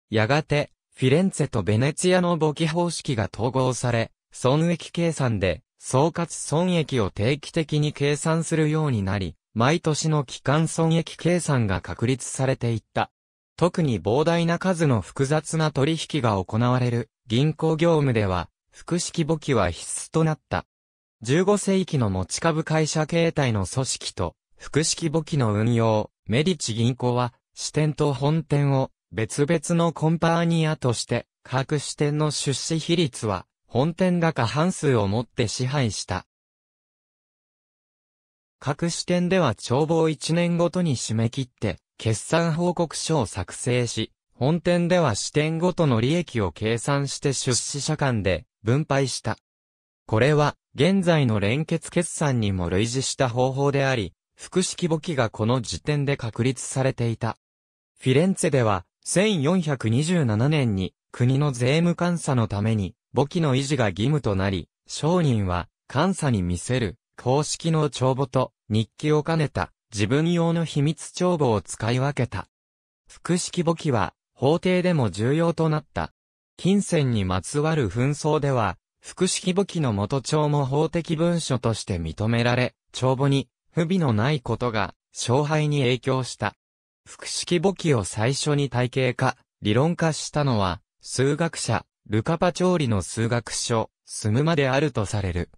やがて、フィレンツェとベネツィアの簿記方式が統合され、損益計算で、総括損益を定期的に計算するようになり、毎年の期間損益計算が確立されていった。特に膨大な数の複雑な取引が行われる銀行業務では、複式簿記は必須となった。15世紀の持ち株会社形態の組織と、複式簿記の運用、メディチ銀行は、支店と本店を別々のコンパーニアとして、各支店の出資比率は、本店が過半数をもって支配した。各支店では帳簿を1年ごとに締め切って、決算報告書を作成し、本店では支店ごとの利益を計算して出資者間で分配した。これは、現在の連結決算にも類似した方法であり、複式簿記がこの時点で確立されていた。フィレンツェでは、1427年に、国の税務監査のために、簿記の維持が義務となり、商人は、監査に見せる、公式の帳簿と、日記を兼ねた、自分用の秘密帳簿を使い分けた。複式簿記は、法廷でも重要となった、金銭にまつわる紛争では、複式簿記の元帳も法的文書として認められ、帳簿に不備のないことが勝敗に影響した。複式簿記を最初に体系化、理論化したのは、数学者、ルカパ調理の数学書、スムマであるとされる。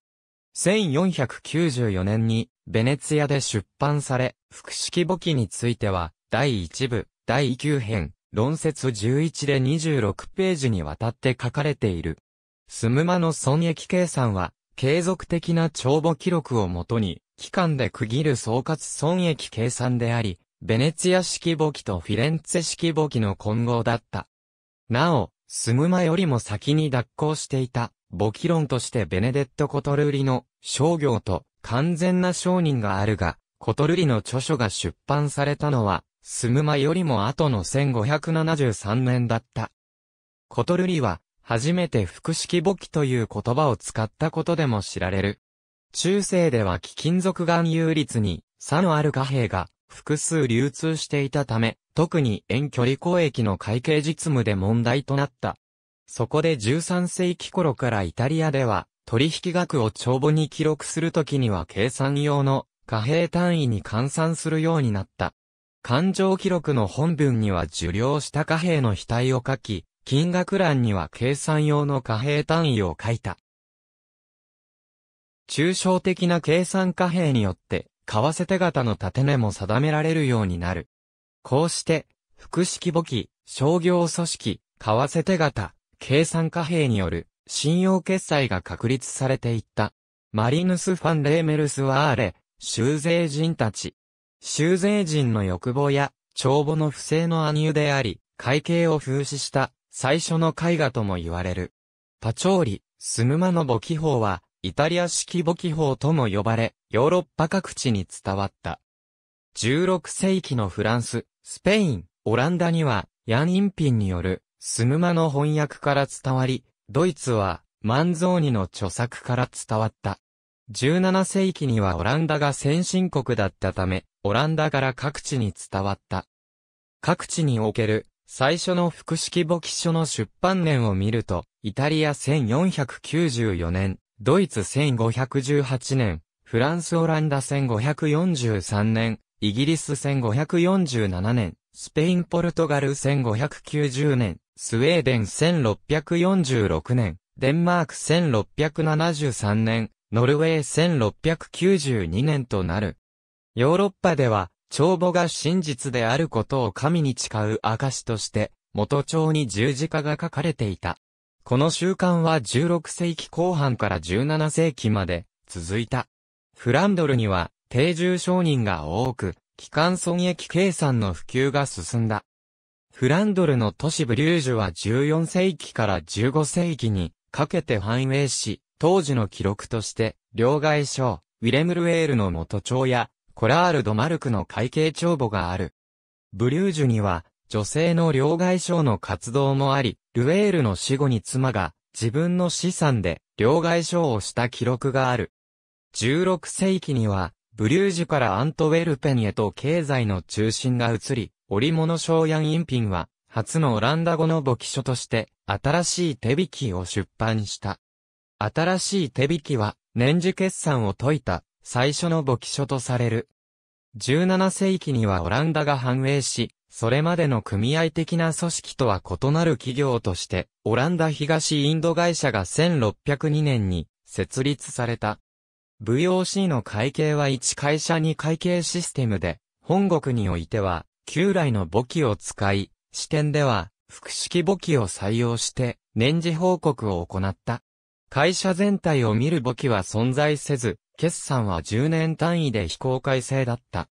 1494年に、ベネツィアで出版され、複式簿記については、第1部、第9編、論説11で26ページにわたって書かれている。スムマの損益計算は、継続的な帳簿記録をもとに、期間で区切る総括損益計算であり、ベネツィア式簿記とフィレンツェ式簿記の混合だった。なお、スムマよりも先に脱行していた、簿記論としてベネデット・コトルリの商業と完全な商人があるが、コトルリの著書が出版されたのは、スムマよりも後の1573年だった。コトルリは、初めて複式簿記という言葉を使ったことでも知られる。中世では貴金属含有率に差のある貨幣が複数流通していたため、特に遠距離交易の会計実務で問題となった。そこで13世紀頃からイタリアでは、取引額を帳簿に記録するときには計算用の貨幣単位に換算するようになった。勘定記録の本文には受領した貨幣の額を書き、金額欄には計算用の貨幣単位を書いた。抽象的な計算貨幣によって、為替手形の建値も定められるようになる。こうして、複式簿記、商業組織、為替手形、計算貨幣による信用決済が確立されていった。マリヌス・ファン・レーメルス・ワーレ、修税人たち。修税人の欲望や、帳簿の不正の暗喩であり、会計を風刺した最初の絵画とも言われる。パチョーリ、スヌマの簿記法は、イタリア式簿記法とも呼ばれ、ヨーロッパ各地に伝わった。16世紀のフランス、スペイン、オランダには、ヤン・インピンによる、スヌマの翻訳から伝わり、ドイツは、マンゾーニの著作から伝わった。17世紀にはオランダが先進国だったため、オランダから各地に伝わった。各地における最初の複式簿記書の出版年を見ると、イタリア1494年、ドイツ1518年、フランス・オランダ1543年、イギリス1547年、スペイン・ポルトガル1590年、スウェーデン1646年、デンマーク1673年、ノルウェー1692年となる。ヨーロッパでは、帳簿が真実であることを神に誓う証として、元帳に十字架が書かれていた。この習慣は16世紀後半から17世紀まで続いた。フランドルには定住商人が多く、機関損益計算の普及が進んだ。フランドルの都市ブリュージュは14世紀から15世紀にかけて繁栄し、当時の記録として、両替省、ウィレムルエールの元帳や、コラールド・マルクの会計帳簿がある。ブリュージュには、女性の両外相の活動もあり、ルエールの死後に妻が、自分の資産で、両外相をした記録がある。16世紀には、ブリュージュからアントウェルペンへと経済の中心が移り、織物商やピ品は、初のオランダ語の簿記書として、新しい手引きを出版した。新しい手引きは、年次決算を解いた最初の墓記書とされる。17世紀にはオランダが繁栄し、それまでの組合的な組織とは異なる企業として、オランダ東インド会社が1602年に設立された。VOC の会計は1会社に会計システムで、本国においては、旧来の簿記を使い、視点では、複式簿記を採用して、年次報告を行った。会社全体を見る簿記は存在せず、決算は10年単位で非公開制だった。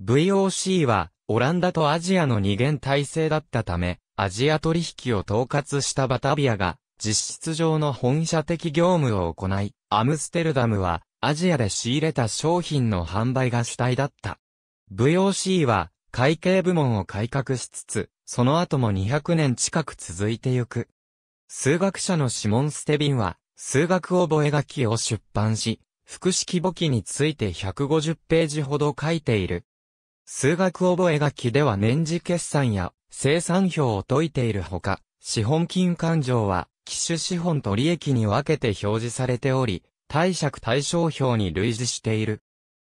VOC は、オランダとアジアの二元体制だったため、アジア取引を統括したバタビアが、実質上の本社的業務を行い、アムステルダムは、アジアで仕入れた商品の販売が主体だった。VOC は、会計部門を改革しつつ、その後も200年近く続いてゆく。数学者のシモン・ステビンは、数学覚書を出版し、複式簿記について150ページほど書いている。数学覚書きでは年次決算や生産表を解いているほか、資本金勘定は、機種資本と利益に分けて表示されており、貸借対象表に類似している。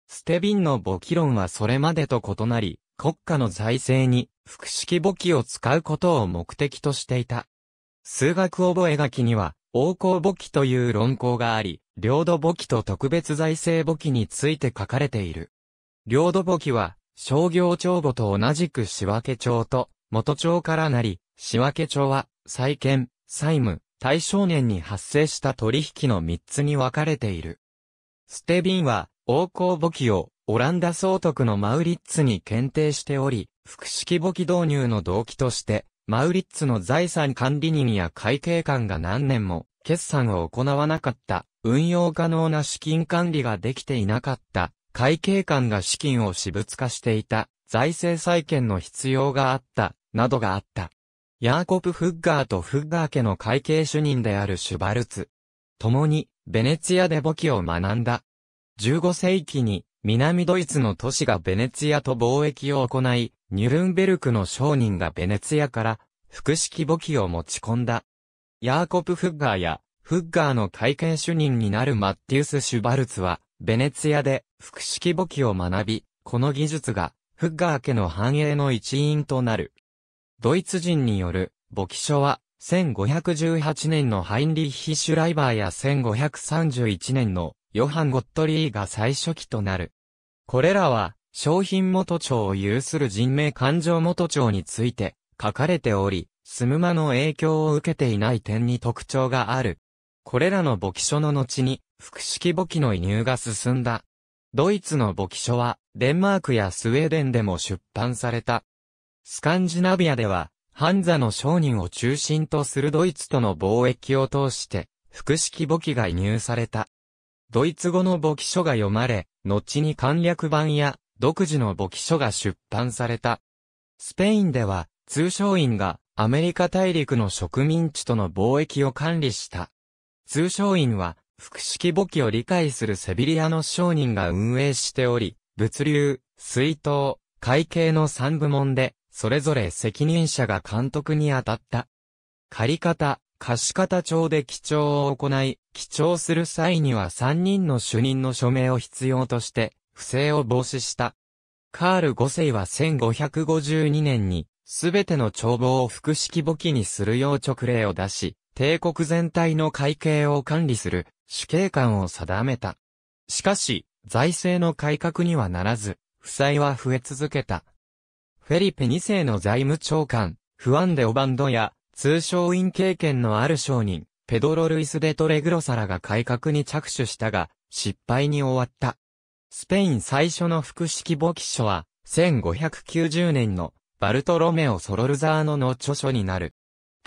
捨てンの簿記論はそれまでと異なり、国家の財政に複式簿記を使うことを目的としていた。数学覚書には、王公簿記という論考があり、領土簿記と特別財政簿記について書かれている。領土簿記は、商業帳簿と同じく仕分け帳と、元帳からなり、仕分け帳は、債権、債務、対象年に発生した取引の3つに分かれている。ステビンは、王公簿記を、オランダ総督のマウリッツに検定しており、複式簿記導入の動機として、マウリッツの財産管理人や会計官が何年も決算を行わなかった運用可能な資金管理ができていなかった、会計官が資金を私物化していた、財政再建の必要があった、などがあった。ヤーコプ・フッガーとフッガー家の会計主任であるシュバルツ。共に、ベネツィアで簿記を学んだ。15世紀に、南ドイツの都市がベネツィアと貿易を行い、ニュルンベルクの商人がベネツィアから、複式簿記を持ち込んだ。ヤーコプ・フッガーや、フッガーの会見主任になるマッティウス・シュバルツは、ベネツィアで複式簿記を学び、この技術が、フッガー家の繁栄の一因となる。ドイツ人による簿記書は、1518年のハインリッヒ・シュライバーや1531年のヨハン・ゴットリーが最初期となる。これらは、商品元帳を有する人名感情元帳について書かれており、スムマの影響を受けていない点に特徴がある。これらの簿記書の後に、複式簿記の移入が進んだ。ドイツの簿記書は、デンマークやスウェーデンでも出版された。スカンジナビアでは、ハンザの商人を中心とするドイツとの貿易を通して、複式簿記が移入された。ドイツ語の簿記書が読まれ、後に簡略版や独自の簿記書が出版された。スペインでは、通商員がアメリカ大陸の植民地との貿易を管理した通商院は、複式簿記を理解するセビリアの商人が運営しており、物流、水筒、会計の3部門で、それぞれ責任者が監督に当たった。借方、貸方帳で記帳を行い、記帳する際には3人の主任の署名を必要として、不正を防止した。カール5世は1552年に、すべての帳簿を複式簿記にするよう勅令を出し、帝国全体の会計を管理する主計官を定めた。しかし、財政の改革にはならず、負債は増え続けた。フェリペ2世の財務長官、フアンデ・オバンドや、通商員経験のある商人、ペドロ・ルイス・デ・トレグロサラが改革に着手したが、失敗に終わった。スペイン最初の複式簿記書は、1590年のバルトロメオ・ソロルザーノの著書になる。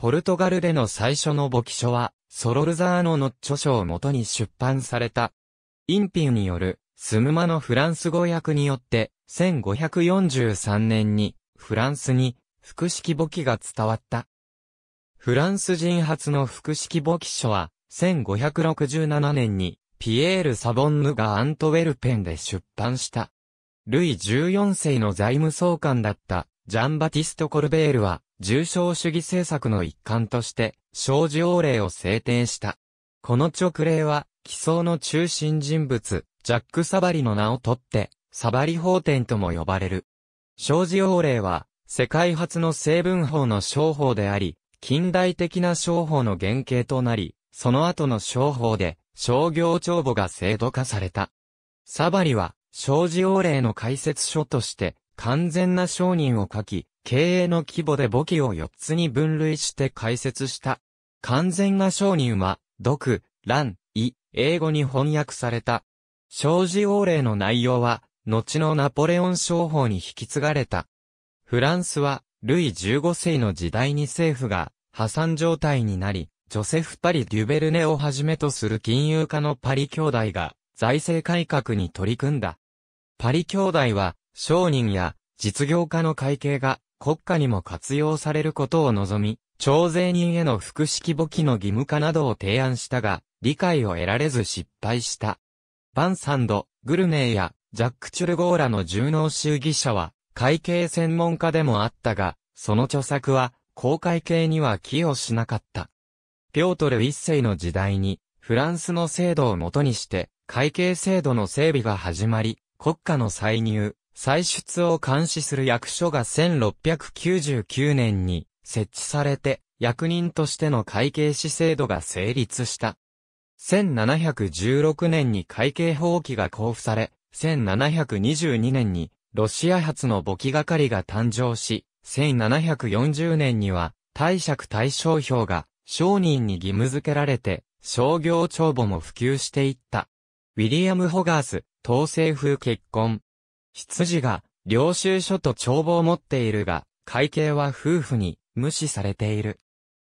ポルトガルでの最初の簿記書は、ソロルザーノの著書をもとに出版された。インピンによる、スムマのフランス語訳によって、1543年に、フランスに、複式簿記が伝わった。フランス人初の複式簿記書は、1567年に、ピエール・サボンヌがアントウェルペンで出版した。ルイ14世の財務総監だった、ジャンバティスト・コルベールは、重症主義政策の一環として、小王令を制定した。この直令は、起草の中心人物、ジャック・サバリの名を取って、サバリ法典とも呼ばれる。小王令は、世界初の成分法の商法であり、近代的な商法の原型となり、その後の商法で、商業帳簿が制度化された。サバリは、小王令の解説書として、完全な商人を書き、経営の規模で簿記を4つに分類して解説した。完全な商人は、読、乱、意、英語に翻訳された。商事応令の内容は、後のナポレオン商法に引き継がれた。フランスは、ルイ15世の時代に政府が破産状態になり、ジョセフ・パリ・デュベルネをはじめとする金融家のパリ兄弟が財政改革に取り組んだ。パリ兄弟は商人や実業家の会計が国家にも活用されることを望み、徴税人への複式簿記の義務化などを提案したが、理解を得られず失敗した。バンサンド、グルネーやジャック・チュルゴーラの重能主義者は、会計専門家でもあったが、その著作は、公会計には寄与しなかった。ピョートル一世の時代に、フランスの制度をもとにして、会計制度の整備が始まり、国家の歳入、採出を監視する役所が1699年に設置されて、役人としての会計士制度が成立した。1716年に会計法規が交付され、1722年にロシア発の簿記係が誕生し、1740年には貸借対象表が商人に義務付けられて、商業帳簿も普及していった。ウィリアム・ホガース、統制風結婚、羊が、領収書と帳簿を持っているが、会計は夫婦に無視されている。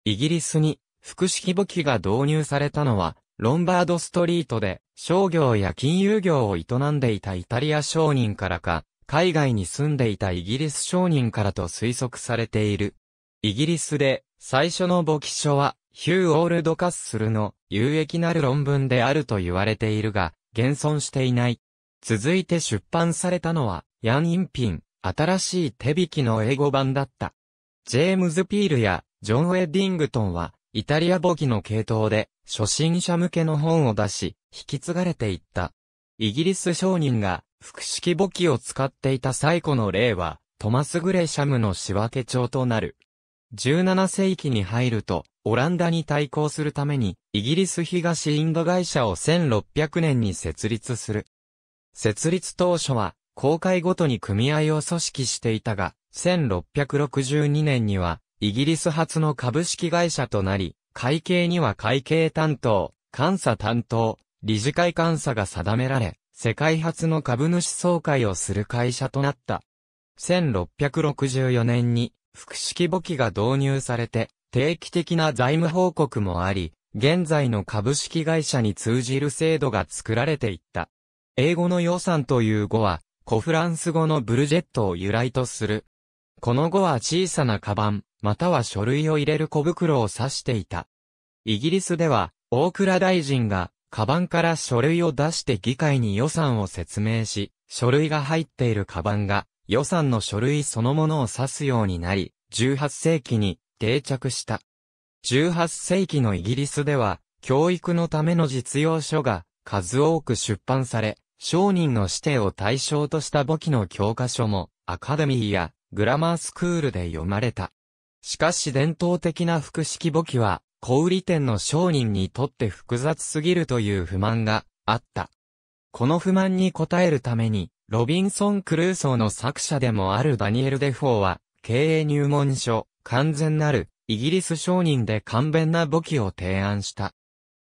イギリスに、複式簿記が導入されたのは、ロンバードストリートで商業や金融業を営んでいたイタリア商人からか、海外に住んでいたイギリス商人からと推測されている。イギリスで最初の簿記書はヒュー・オールド・カッスルの有益なる論文であると言われているが、現存していない。続いて出版されたのは、ヤン・インピン、新しい手引きの英語版だった。ジェームズ・ピールや、ジョン・ウェディングトンは、イタリア簿記の系統で、初心者向けの本を出し、引き継がれていった。イギリス商人が、複式簿記を使っていた最古の例は、トマス・グレシャムの仕分け帳となる。17世紀に入ると、オランダに対抗するために、イギリス東インド会社を1600年に設立する。設立当初は、公会ごとに組合を組織していたが、1662年には、イギリス初の株式会社となり、会計には会計担当、監査担当、理事会監査が定められ、世界初の株主総会をする会社となった。1664年に、複式簿記が導入されて、定期的な財務報告もあり、現在の株式会社に通じる制度が作られていった。英語の予算という語は、古フランス語のブルジェットを由来とする。この語は小さなカバン、または書類を入れる小袋を指していた。イギリスでは、大倉大臣が、カバンから書類を出して議会に予算を説明し、書類が入っているカバンが、予算の書類そのものを指すようになり、18世紀に定着した。18世紀のイギリスでは、教育のための実用書が数多く出版され、商人の指定を対象とした簿記の教科書も、アカデミーやグラマースクールで読まれた。しかし伝統的な複式簿記は、小売店の商人にとって複雑すぎるという不満があった。この不満に応えるために、ロビンソン・クルーソーの作者でもあるダニエル・デフォーは、経営入門書、完全なる、イギリス商人で簡便な簿記を提案した。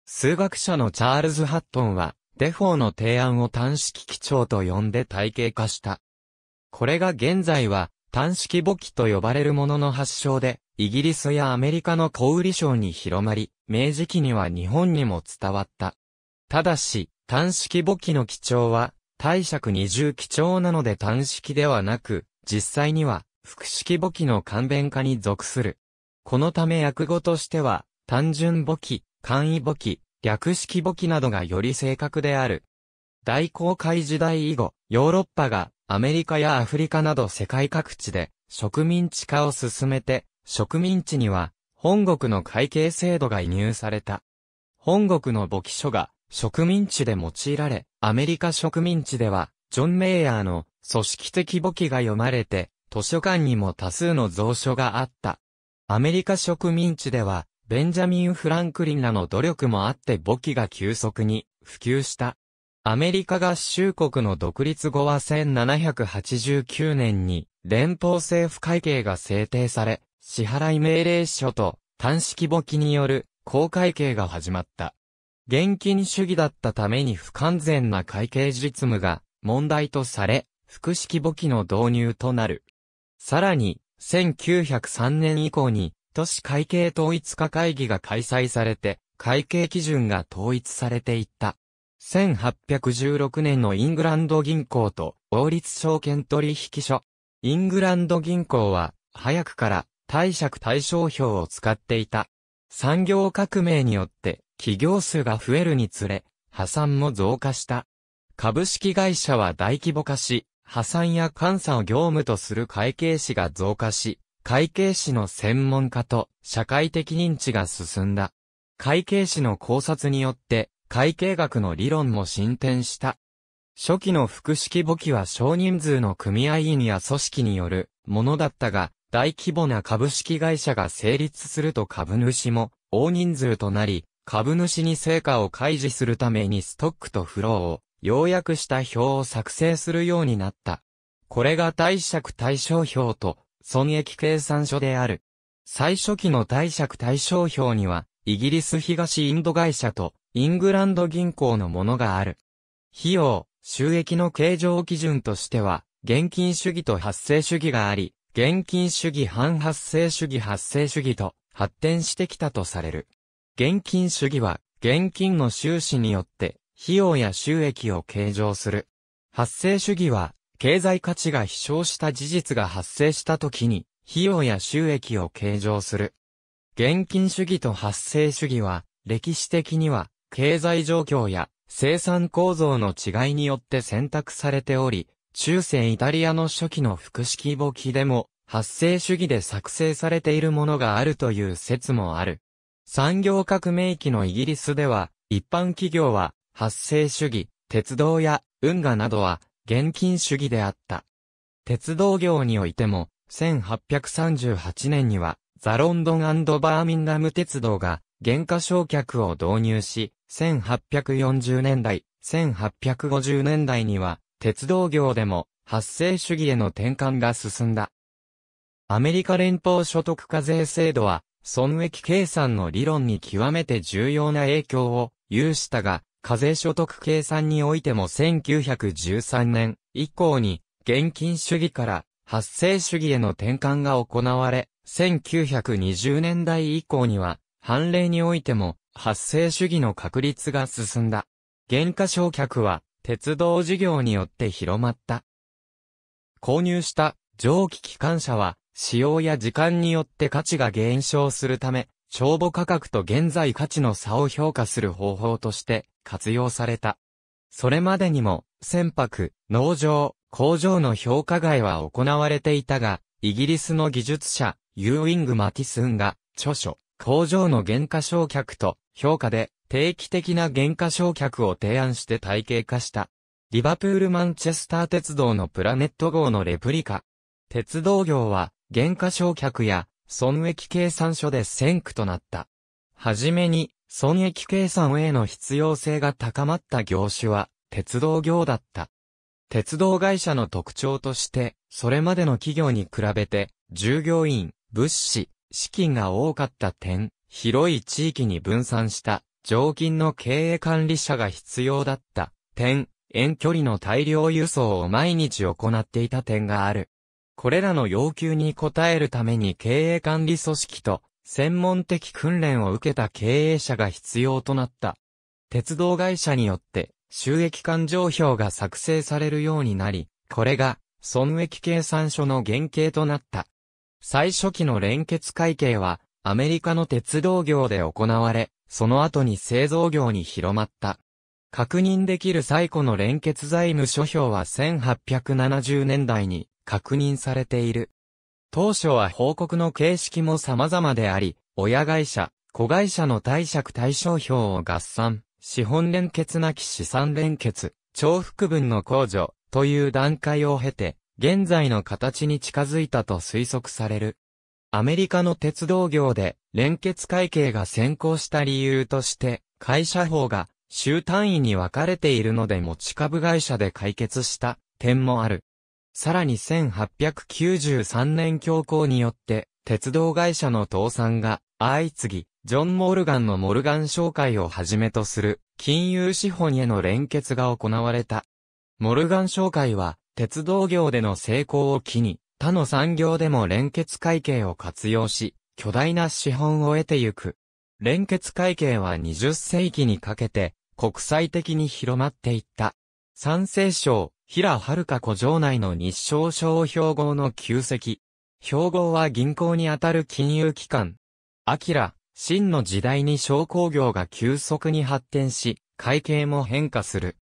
数学者のチャールズ・ハットンは、デフォーの提案を単式基調と呼んで体系化した。これが現在は単式簿記と呼ばれるものの発祥で、イギリスやアメリカの小売商に広まり、明治期には日本にも伝わった。ただし、単式簿記の基調は、貸借二重基調なので単式ではなく、実際には、複式簿記の簡便化に属する。このため訳語としては、単純簿記、簡易簿記、略式簿記などがより正確である。大航海時代以後、ヨーロッパがアメリカやアフリカなど世界各地で植民地化を進めて、植民地には本国の会計制度が移入された。本国の簿記書が植民地で用いられ、アメリカ植民地では、ジョン・メイヤーの組織的簿記が読まれて、図書館にも多数の蔵書があった。アメリカ植民地では、ベンジャミン・フランクリンらの努力もあって簿記が急速に普及した。アメリカ合衆国の独立後は1789年に連邦政府会計が制定され、支払い命令書と単式簿記による公会計が始まった。現金主義だったために不完全な会計実務が問題とされ、複式簿記の導入となる。さらに、1903年以降に都市会計統一化会議が開催されて、会計基準が統一されていった。1816年のイングランド銀行と王立証券取引所。イングランド銀行は、早くから貸借対照表を使っていた。産業革命によって、企業数が増えるにつれ、破産も増加した。株式会社は大規模化し、破産や監査を業務とする会計士が増加し、会計士の専門化と社会的認知が進んだ。会計士の考察によって会計学の理論も進展した。初期の複式簿記は少人数の組合員や組織によるものだったが、大規模な株式会社が成立すると株主も大人数となり、株主に成果を開示するためにストックとフローを要約した表を作成するようになった。これが貸借対照表と損益計算書である。最初期の貸借対照表には、イギリス東インド会社とイングランド銀行のものがある。費用、収益の計上基準としては、現金主義と発生主義があり、現金主義反発生主義発生主義と発展してきたとされる。現金主義は、現金の収支によって、費用や収益を計上する。発生主義は、経済価値が飛翔した事実が発生した時に、費用や収益を計上する。現金主義と発生主義は、歴史的には、経済状況や生産構造の違いによって選択されており、中世イタリアの初期の複式簿記でも、発生主義で作成されているものがあるという説もある。産業革命期のイギリスでは、一般企業は、発生主義、鉄道や運河などは、現金主義であった。鉄道業においても、1838年には、ザ・ロンドンバーミンガム鉄道が、減価償却を導入し、1840年代、1850年代には、鉄道業でも、発生主義への転換が進んだ。アメリカ連邦所得課税制度は、損益計算の理論に極めて重要な影響を有したが、課税所得計算においても1913年以降に現金主義から発生主義への転換が行われ、1920年代以降には判例においても発生主義の確立が進んだ。減価償却は鉄道事業によって広まった。購入した蒸気機関車は使用や時間によって価値が減少するため、帳簿価格と現在価値の差を評価する方法として活用された。それまでにも、船舶、農場、工場の評価外は行われていたが、イギリスの技術者、ユーウィング・マティスンが、著書、工場の原価償却と、評価で、定期的な原価償却を提案して体系化した。リバプール・マンチェスター鉄道のプラネット号のレプリカ。鉄道業は、原価償却や損益計算書で先駆となった。はじめに、損益計算への必要性が高まった業種は、鉄道業だった。鉄道会社の特徴として、それまでの企業に比べて、従業員、物資、資金が多かった点、広い地域に分散した、常勤の経営管理者が必要だった点、遠距離の大量輸送を毎日行っていた点がある。これらの要求に応えるために経営管理組織と専門的訓練を受けた経営者が必要となった。鉄道会社によって収益勘定表が作成されるようになり、これが損益計算書の原型となった。最初期の連結会計はアメリカの鉄道業で行われ、その後に製造業に広まった。確認できる最古の連結財務諸表は1870年代に確認されている。当初は報告の形式も様々であり、親会社、子会社の貸借対象表を合算、資本連結なき資産連結、重複分の控除という段階を経て、現在の形に近づいたと推測される。アメリカの鉄道業で連結会計が先行した理由として、会社法が週単位に分かれているので持ち株会社で解決した点もある。さらに1893年恐慌によって、鉄道会社の倒産が相次ぎ、ジョン・モルガンのモルガン商会をはじめとする金融資本への連結が行われた。モルガン商会は鉄道業での成功を機に他の産業でも連結会計を活用し巨大な資本を得てゆく。連結会計は20世紀にかけて国際的に広まっていった。賛成省、平遥古城内の日照商標号の旧跡。標号は銀行にあたる金融機関。明、真の時代に商工業が急速に発展し、会計も変化する。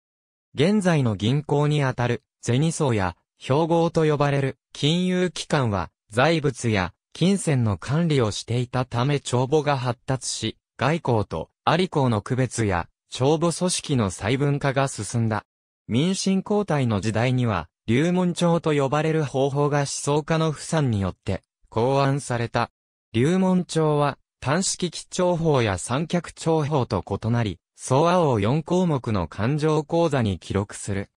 現在の銀行にあたる、銭層や、標号と呼ばれる金融機関は、財物や、金銭の管理をしていたため帳簿が発達し、外交と、アリ公の区別や、帳簿組織の細分化が進んだ。民進交代の時代には、流門帳と呼ばれる方法が思想家の不散によって、考案された。流門帳は、単式基調法や三脚調法と異なり、総和を4項目の勘定講座に記録する。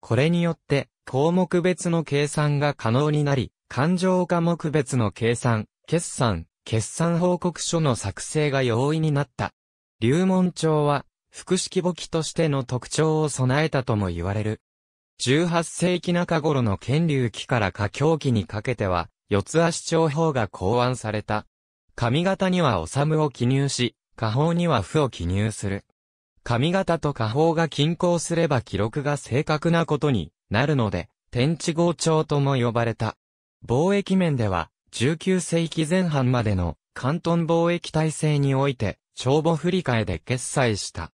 これによって、項目別の計算が可能になり、勘定科目別の計算、決算、決算報告書の作成が容易になった。流門帳は、複式簿記としての特徴を備えたとも言われる。18世紀中頃の権立期から下京期にかけては、四つ足帳法が考案された。上方には修を記入し、下方には負を記入する。上方と下方が均衡すれば記録が正確なことになるので、天地合帳とも呼ばれた。貿易面では、19世紀前半までの関東貿易体制において、帳簿振替で決済した。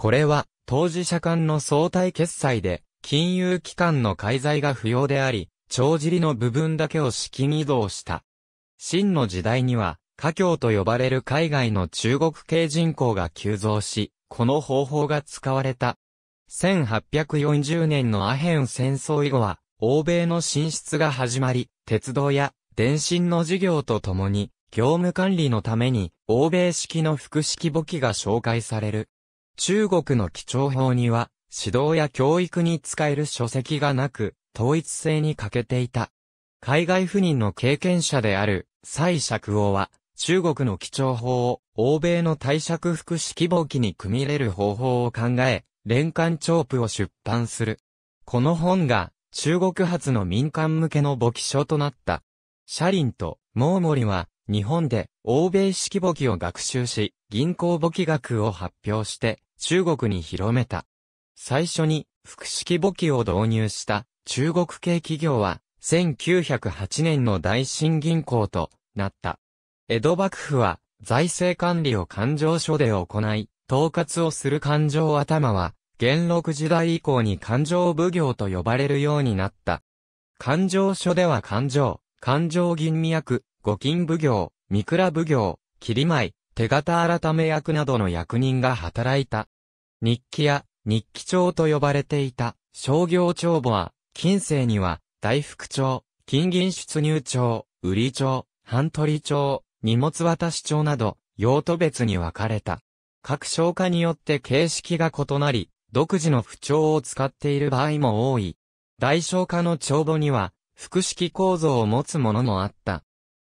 これは、当事者間の相対決済で、金融機関の介在が不要であり、帳尻の部分だけを資金移動した。真の時代には、華僑と呼ばれる海外の中国系人口が急増し、この方法が使われた。1840年のアヘン戦争以後は、欧米の進出が始まり、鉄道や電信の事業とともに、業務管理のために、欧米式の複式簿記が紹介される。中国の基調法には、指導や教育に使える書籍がなく、統一性に欠けていた。海外赴任の経験者である、蔡釈王は、中国の基調法を、欧米の貸借服式簿記に組み入れる方法を考え、連環ープを出版する。この本が、中国発の民間向けの簿記書となった。シャリンと、モーモリは、日本で欧米式簿記を学習し、銀行簿記学を発表して中国に広めた。最初に複式簿記を導入した中国系企業は1908年の大新銀行となった。江戸幕府は財政管理を勘定所で行い、統括をする勘定頭は元禄時代以降に勘定奉行と呼ばれるようになった。勘定所では勘定、勘定吟味役、五金奉行、三倉奉行、切舞、手形改め役などの役人が働いた。日記や日記帳と呼ばれていた商業帳簿は、近世には大福帳、金銀出入帳、売帳、半取帳、荷物渡し帳など、用途別に分かれた。各商家によって形式が異なり、独自の不調を使っている場合も多い。大商家の帳簿には、複式構造を持つものもあった。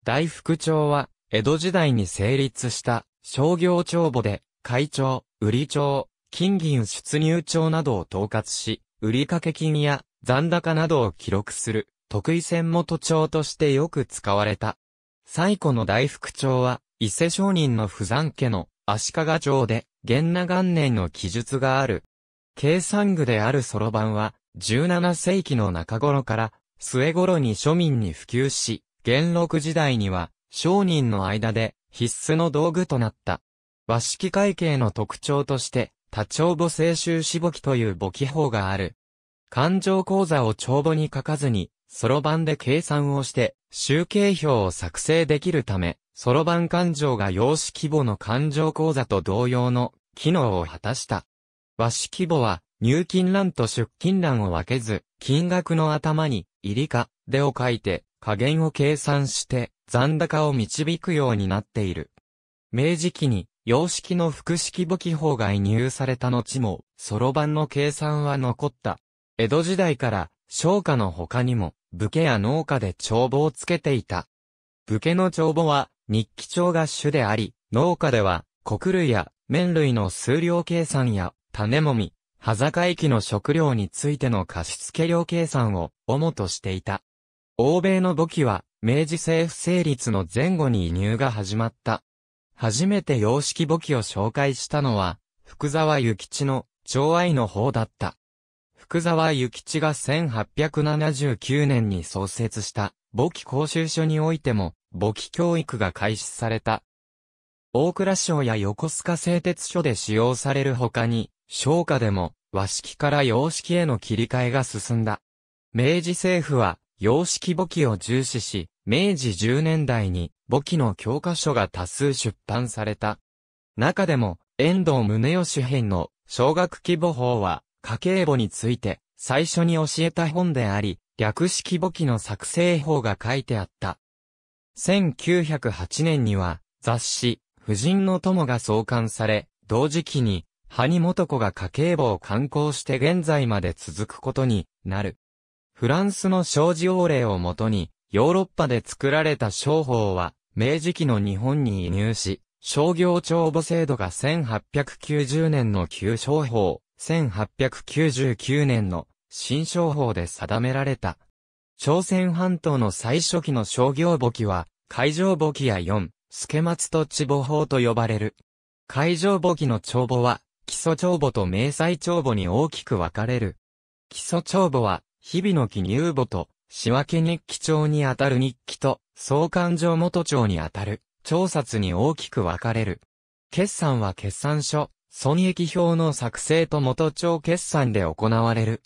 大福町は、江戸時代に成立した商業帳簿で、会長、売帳、金銀出入帳などを統括し、売掛金や残高などを記録する、得意線元帳としてよく使われた。最古の大福帳は、伊勢商人の不山家の足利町で、源那元年の記述がある。計算具であるソロ版は、17世紀の中頃から、末頃に庶民に普及し、元禄時代には、商人の間で必須の道具となった。和式会計の特徴として、多帳簿清修し簿記という簿記法がある。勘定口座を帳簿に書かずに、そろばんで計算をして、集計表を作成できるため、そろばん勘定が様式模の勘定口座と同様の機能を果たした。和式簿は、入金欄と出金欄を分けず、金額の頭に、入りか、でを書いて、加減を計算して残高を導くようになっている。明治期に様式の複式簿記法が移入された後も、そろばんの計算は残った。江戸時代から商家の他にも、武家や農家で帳簿をつけていた。武家の帳簿は日記帳が主であり、農家では穀類や麺類の数量計算や種もみ、葉坂駅の食料についての貸付量計算を主としていた。欧米の簿記は、明治政府成立の前後に移入が始まった。初めて様式簿記を紹介したのは、福沢諭吉の、長愛の方だった。福沢諭吉が1879年に創設した、簿記講習所においても、簿記教育が開始された。大蔵省や横須賀製鉄所で使用される他に、商家でも和式から洋式への切り替えが進んだ。明治政府は様式簿記を重視し、明治10年代に簿記の教科書が多数出版された。中でも、遠藤宗義編の小学規模法は、家計簿について最初に教えた本であり、略式簿記の作成法が書いてあった。1908年には、雑誌、婦人の友が創刊され、同時期に、萩本子が家計簿を刊行して現在まで続くことになる。フランスの商事法令をもとに、ヨーロッパで作られた商法は、明治期の日本に移入し、商業帳簿制度が1890年の旧商法、1899年の新商法で定められた。朝鮮半島の最初期の商業簿記は、海上簿記や4、助松と地簿法と呼ばれる。海上簿記の帳簿は、基礎帳簿と明細帳簿に大きく分かれる。基礎帳簿は、日々の記入簿と、仕分け日記帳にあたる日記と、総勘定元帳にあたる、調察に大きく分かれる。決算は決算書、損益表の作成と元帳決算で行われる。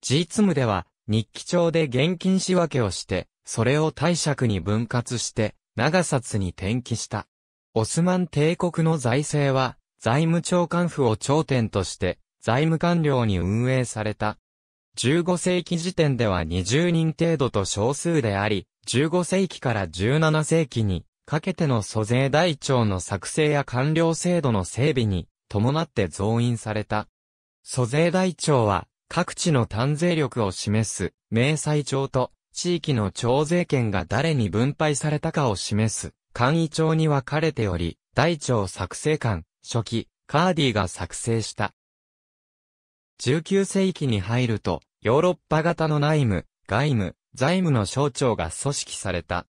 実務では、日記帳で現金仕分けをして、それを貸借に分割して、長札に転記した。オスマン帝国の財政は、財務長官府を頂点として、財務官僚に運営された15世紀時点では20人程度と少数であり、15世紀から17世紀にかけての租税台帳の作成や官僚制度の整備に伴って増員された。租税台帳は各地の単税力を示す明細帳と地域の徴税権が誰に分配されたかを示す簡易帳に分かれており、台帳作成官、初期、カーディが作成した。19世紀に入ると、ヨーロッパ型の内務、外務、財務の省庁が組織された。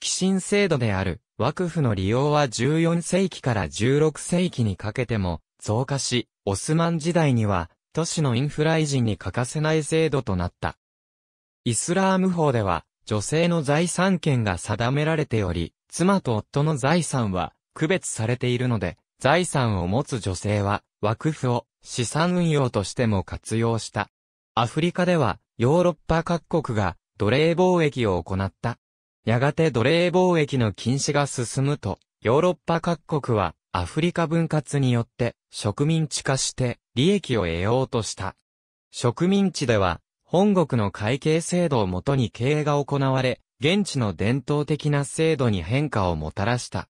寄進制度である幕府の利用は14世紀から16世紀にかけても増加し、オスマン時代には都市のインフラ維持に欠かせない制度となった。イスラーム法では女性の財産権が定められており、妻と夫の財産は区別されているので、財産を持つ女性は、枠府を資産運用としても活用した。アフリカではヨーロッパ各国が奴隷貿易を行った。やがて奴隷貿易の禁止が進むと、ヨーロッパ各国はアフリカ分割によって植民地化して利益を得ようとした。植民地では本国の会計制度をもとに経営が行われ、現地の伝統的な制度に変化をもたらした。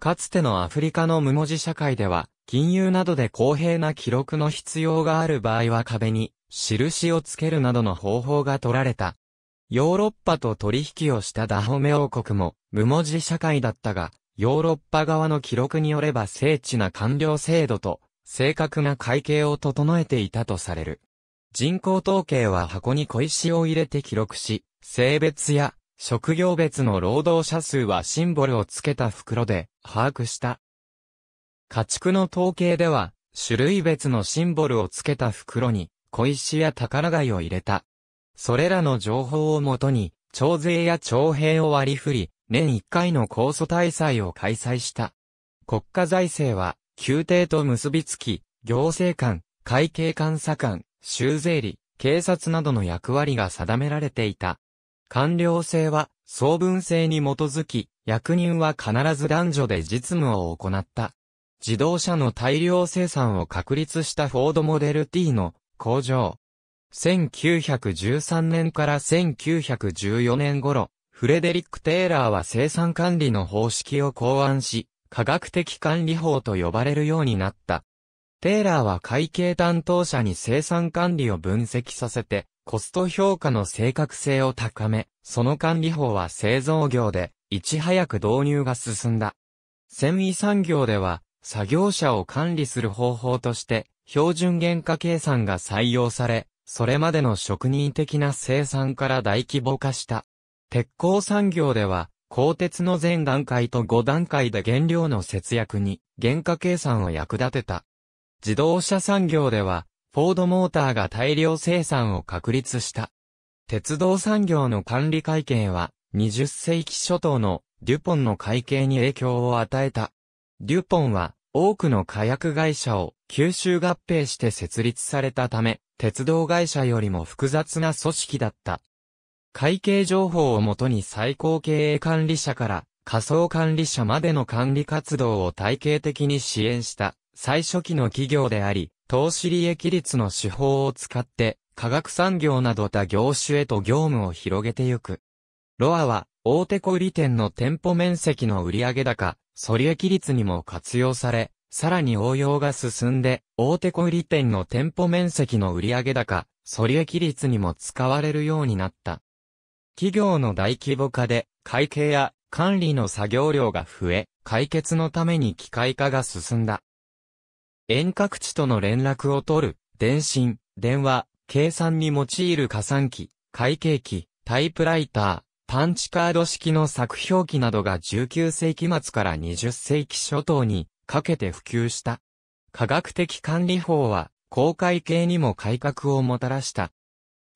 かつてのアフリカの無文字社会では、金融などで公平な記録の必要がある場合は壁に印をつけるなどの方法が取られた。ヨーロッパと取引をしたダホメ王国も無文字社会だったが、ヨーロッパ側の記録によれば精緻な官僚制度と正確な会計を整えていたとされる。人口統計は箱に小石を入れて記録し、性別や職業別の労働者数はシンボルをつけた袋で把握した。家畜の統計では、種類別のシンボルをつけた袋に、小石や宝貝を入れた。それらの情報をもとに、徴税や徴兵を割り振り、年1回の高祖大祭を開催した。国家財政は、宮廷と結びつき、行政官、会計監査官、修税理、警察などの役割が定められていた。官僚制は、総文制に基づき、役人は必ず男女で実務を行った。自動車の大量生産を確立したフォードモデル T の工場。1913年から1914年頃、フレデリック・テイラーは生産管理の方式を考案し、科学的管理法と呼ばれるようになった。テイラーは会計担当者に生産管理を分析させて、コスト評価の正確性を高め、その管理法は製造業で、いち早く導入が進んだ。繊維産業では、作業者を管理する方法として、標準原価計算が採用され、それまでの職人的な生産から大規模化した。鉄鋼産業では、鋼鉄の全段階と5段階で原料の節約に、原価計算を役立てた。自動車産業では、フォードモーターが大量生産を確立した。鉄道産業の管理会計は、20世紀初頭のデュポンの会計に影響を与えた。デュポンは多くの火薬会社を吸収合併して設立されたため、鉄道会社よりも複雑な組織だった。会計情報をもとに最高経営管理者から仮想管理者までの管理活動を体系的に支援した最初期の企業であり、投資利益率の手法を使って科学産業など他業種へと業務を広げてゆく。ロアは大手小売店の店舗面積の売上高、ソリエ率にも活用され、さらに応用が進んで、大手小売店の店舗面積の売上高、ソリエ率にも使われるようになった。企業の大規模化で、会計や管理の作業量が増え、解決のために機械化が進んだ。遠隔地との連絡を取る、電信、電話、計算に用いる加算機、会計機、タイプライター、パンチカード式の作表記などが19世紀末から20世紀初頭にかけて普及した。科学的管理法は公開系にも改革をもたらした。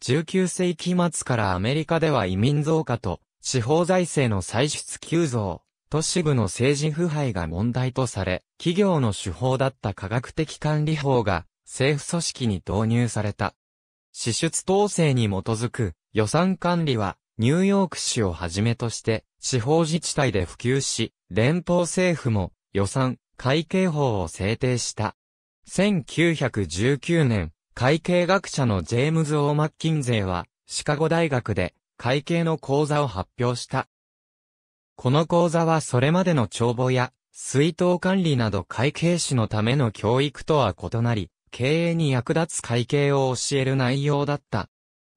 19世紀末からアメリカでは移民増加と地方財政の歳出急増、都市部の政治腐敗が問題とされ、企業の手法だった科学的管理法が政府組織に導入された。支出統制に基づく予算管理はニューヨーク市をはじめとして地方自治体で普及し、連邦政府も予算、会計法を制定した。1919年、会計学者のジェームズ・オー・マッキンゼーは、シカゴ大学で会計の講座を発表した。この講座はそれまでの帳簿や水筒管理など会計士のための教育とは異なり、経営に役立つ会計を教える内容だった。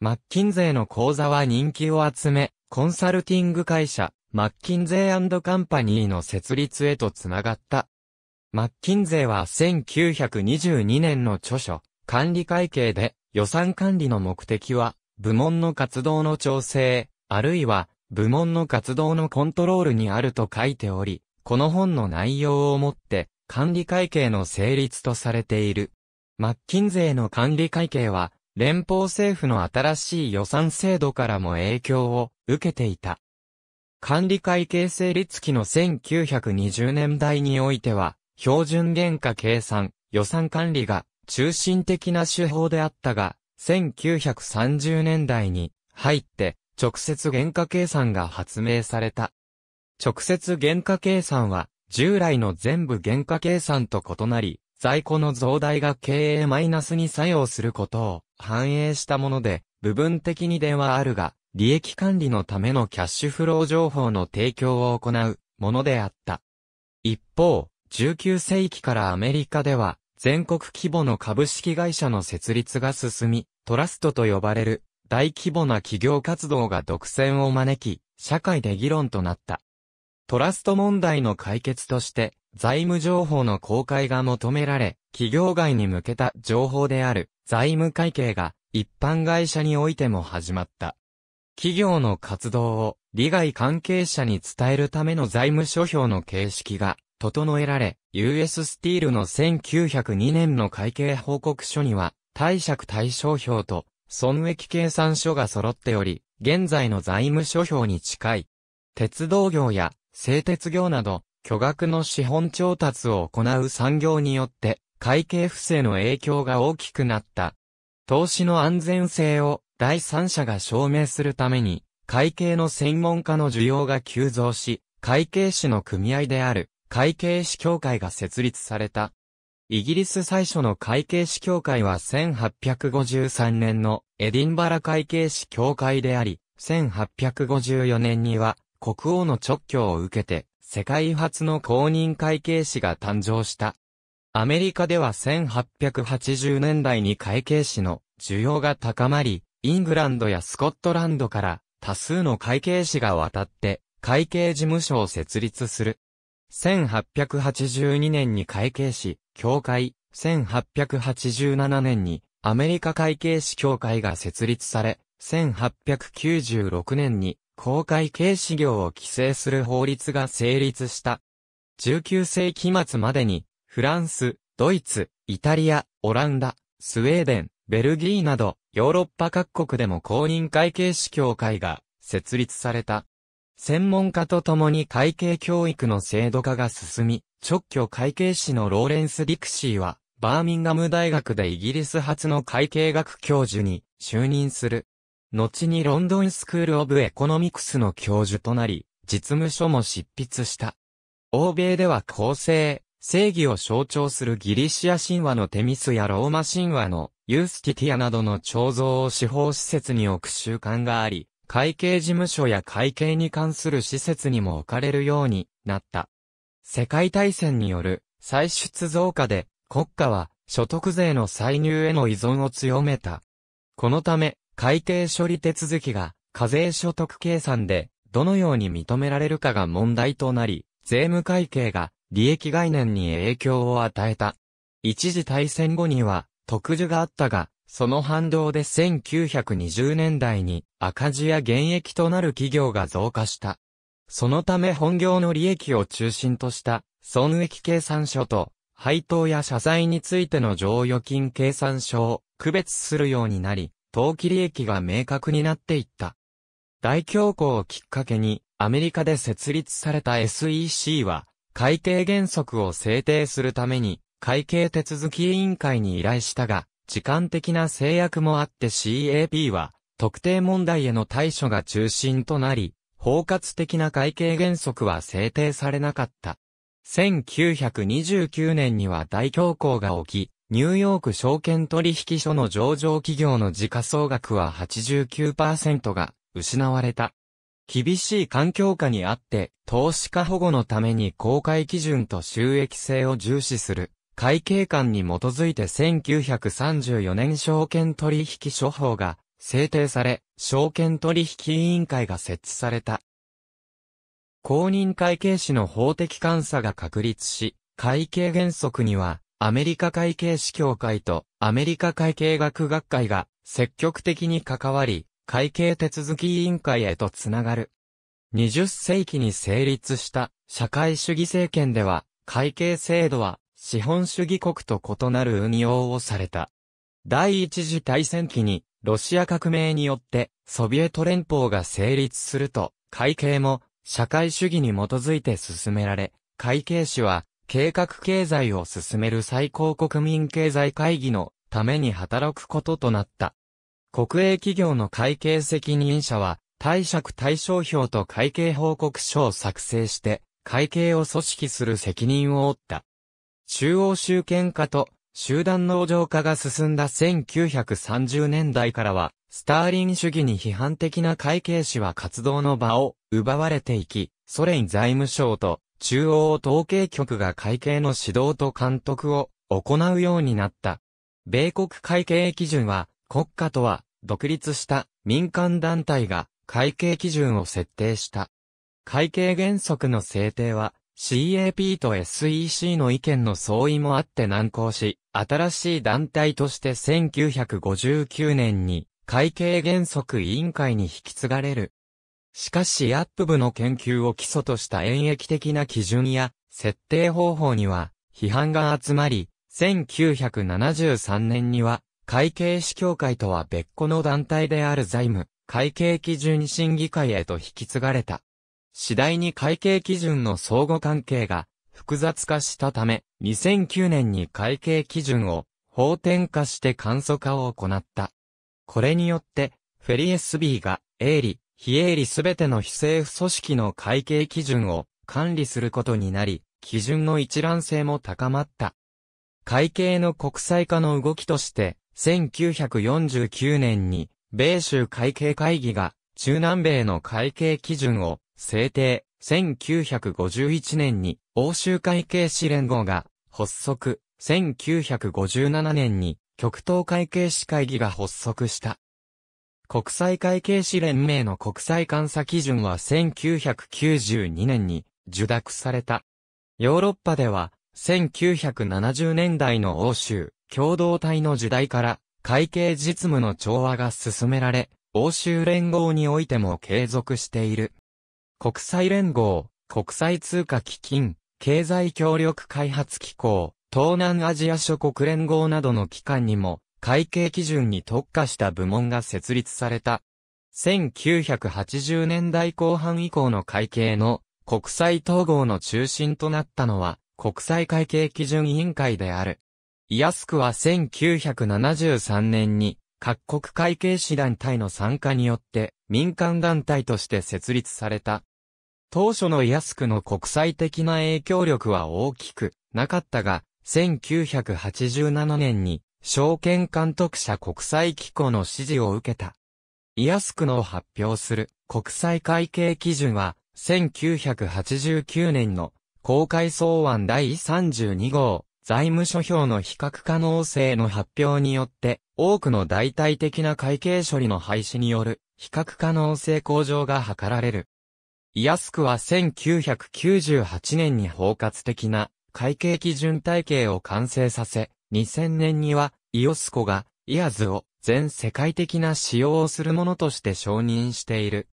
マッキンゼーの講座は人気を集め、コンサルティング会社、マッキンゼーカンパニーの設立へとつながった。マッキンゼーは1922年の著書、管理会計で、予算管理の目的は、部門の活動の調整、あるいは、部門の活動のコントロールにあると書いており、この本の内容をもって、管理会計の成立とされている。マッキンゼーの管理会計は、連邦政府の新しい予算制度からも影響を受けていた。管理会計成立期の1920年代においては、標準原価計算、予算管理が中心的な手法であったが、1930年代に入って直接原価計算が発明された。直接原価計算は従来の全部原価計算と異なり、在庫の増大が経営マイナスに作用することを反映したもので、部分的にではあるが、利益管理のためのキャッシュフロー情報の提供を行うものであった。一方、19世紀からアメリカでは、全国規模の株式会社の設立が進み、トラストと呼ばれる大規模な企業活動が独占を招き、社会で議論となった。トラスト問題の解決として、財務情報の公開が求められ、企業外に向けた情報である財務会計が一般会社においても始まった。企業の活動を利害関係者に伝えるための財務諸表の形式が整えられ、US スティールの1902年の会計報告書には、貸借対象表と損益計算書が揃っており、現在の財務諸表に近い。鉄道業や製鉄業など、巨額の資本調達を行う産業によって、会計不正の影響が大きくなった。投資の安全性を第三者が証明するために、会計の専門家の需要が急増し、会計士の組合である会計士協会が設立された。イギリス最初の会計士協会は1853年のエディンバラ会計士協会であり、1854年には国王の直挙を受けて世界初の公認会計士が誕生した。アメリカでは1880年代に会計士の需要が高まり、イングランドやスコットランドから多数の会計士が渡って会計事務所を設立する。1882年に会計士協会、1887年にアメリカ会計士協会が設立され、1896年に公会計士業を規制する法律が成立した。19世紀末までにフランス、ドイツ、イタリア、オランダ、スウェーデン、ベルギーなど、ヨーロッパ各国でも公認会計士協会が設立された。専門家と共に会計教育の制度化が進み、直挙会計士のローレンス・ディクシーは、バーミンガム大学でイギリス初の会計学教授に就任する。後にロンドンスクール・オブ・エコノミクスの教授となり、実務書も執筆した。欧米では構成。正義を象徴するギリシア神話のテミスやローマ神話のユースティティアなどの彫像を司法施設に置く習慣があり、会計事務所や会計に関する施設にも置かれるようになった。世界大戦による歳出増加で国家は所得税の歳入への依存を強めた。このため、会計処理手続きが課税所得計算でどのように認められるかが問題となり、税務会計が利益概念に影響を与えた。一次大戦後には、特需があったが、その反動で1920年代に赤字や減益となる企業が増加した。そのため本業の利益を中心とした損益計算書と配当や謝罪についての剰余金計算書を区別するようになり、投機利益が明確になっていった。大恐慌をきっかけにアメリカで設立された SEC は会計原則を制定するために、会計手続き委員会に依頼したが、時間的な制約もあって CAP は、特定問題への対処が中心となり、包括的な会計原則は制定されなかった。1929年には大恐慌が起き、ニューヨーク証券取引所の上場企業の時価総額は89%が失われた。厳しい環境下にあって、投資家保護のために公開基準と収益性を重視する、会計官に基づいて1934年証券取引処方が制定され、証券取引委員会が設置された。公認会計士の法的監査が確立し、会計原則には、アメリカ会計士協会とアメリカ会計学学会が積極的に関わり、会計手続き委員会へとつながる。20世紀に成立した社会主義政権では、会計制度は資本主義国と異なる運用をされた。第一次大戦期にロシア革命によってソビエト連邦が成立すると、会計も社会主義に基づいて進められ、会計士は計画経済を進める最高国民経済会議のために働くこととなった。国営企業の会計責任者は、貸借対象表と会計報告書を作成して、会計を組織する責任を負った。中央集権化と集団農場化が進んだ1930年代からは、スターリン主義に批判的な会計士は活動の場を奪われていき、ソ連財務省と中央統計局が会計の指導と監督を行うようになった。米国会計基準は国家とは、独立した民間団体が会計基準を設定した。会計原則の制定は、CAP と SEC の意見の相違もあって難航し、新しい団体として1959年に会計原則委員会に引き継がれる。しかしアップ部の研究を基礎とした演疫的な基準や設定方法には批判が集まり、1973年には会計士協会とは別個の団体である財務、会計基準審議会へと引き継がれた。次第に会計基準の相互関係が複雑化したため、2009年に会計基準を法転化して簡素化を行った。これによって、フェリエス B が営利、非営利すべての非政府組織の会計基準を管理することになり、基準の一覧性も高まった。会計の国際化の動きとして、1949年に、米州会計会議が、中南米の会計基準を制定。1951年に、欧州会計士連合が発足。1957年に、極東会計士会議が発足した。国際会計士連盟の国際監査基準は1992年に受諾された。ヨーロッパでは1970年代の欧州、共同体の時代から会計実務の調和が進められ、欧州連合においても継続している。国際連合、国際通貨基金、経済協力開発機構、東南アジア諸国連合などの機関にも、会計基準に特化した部門が設立された。1980年代後半以降の会計の国際統合の中心となったのは国際会計基準委員会である。イアスクは1973年に、各国会計士団体の参加によって、民間団体として設立された。当初のイアスクの国際的な影響力は大きくなかったが、1987年に、証券監督者国際機構の指示を受けた。イアスクの発表する国際会計基準は、1989年の公開草案第32号、財務諸表の比較可能性の発表によって、多くの代替的な会計処理の廃止による、比較可能性向上が図られる。イアスクは1998年に包括的な会計基準体系を完成させ、2000年にはイオスコがイアズを全世界的な使用をするものとして承認している。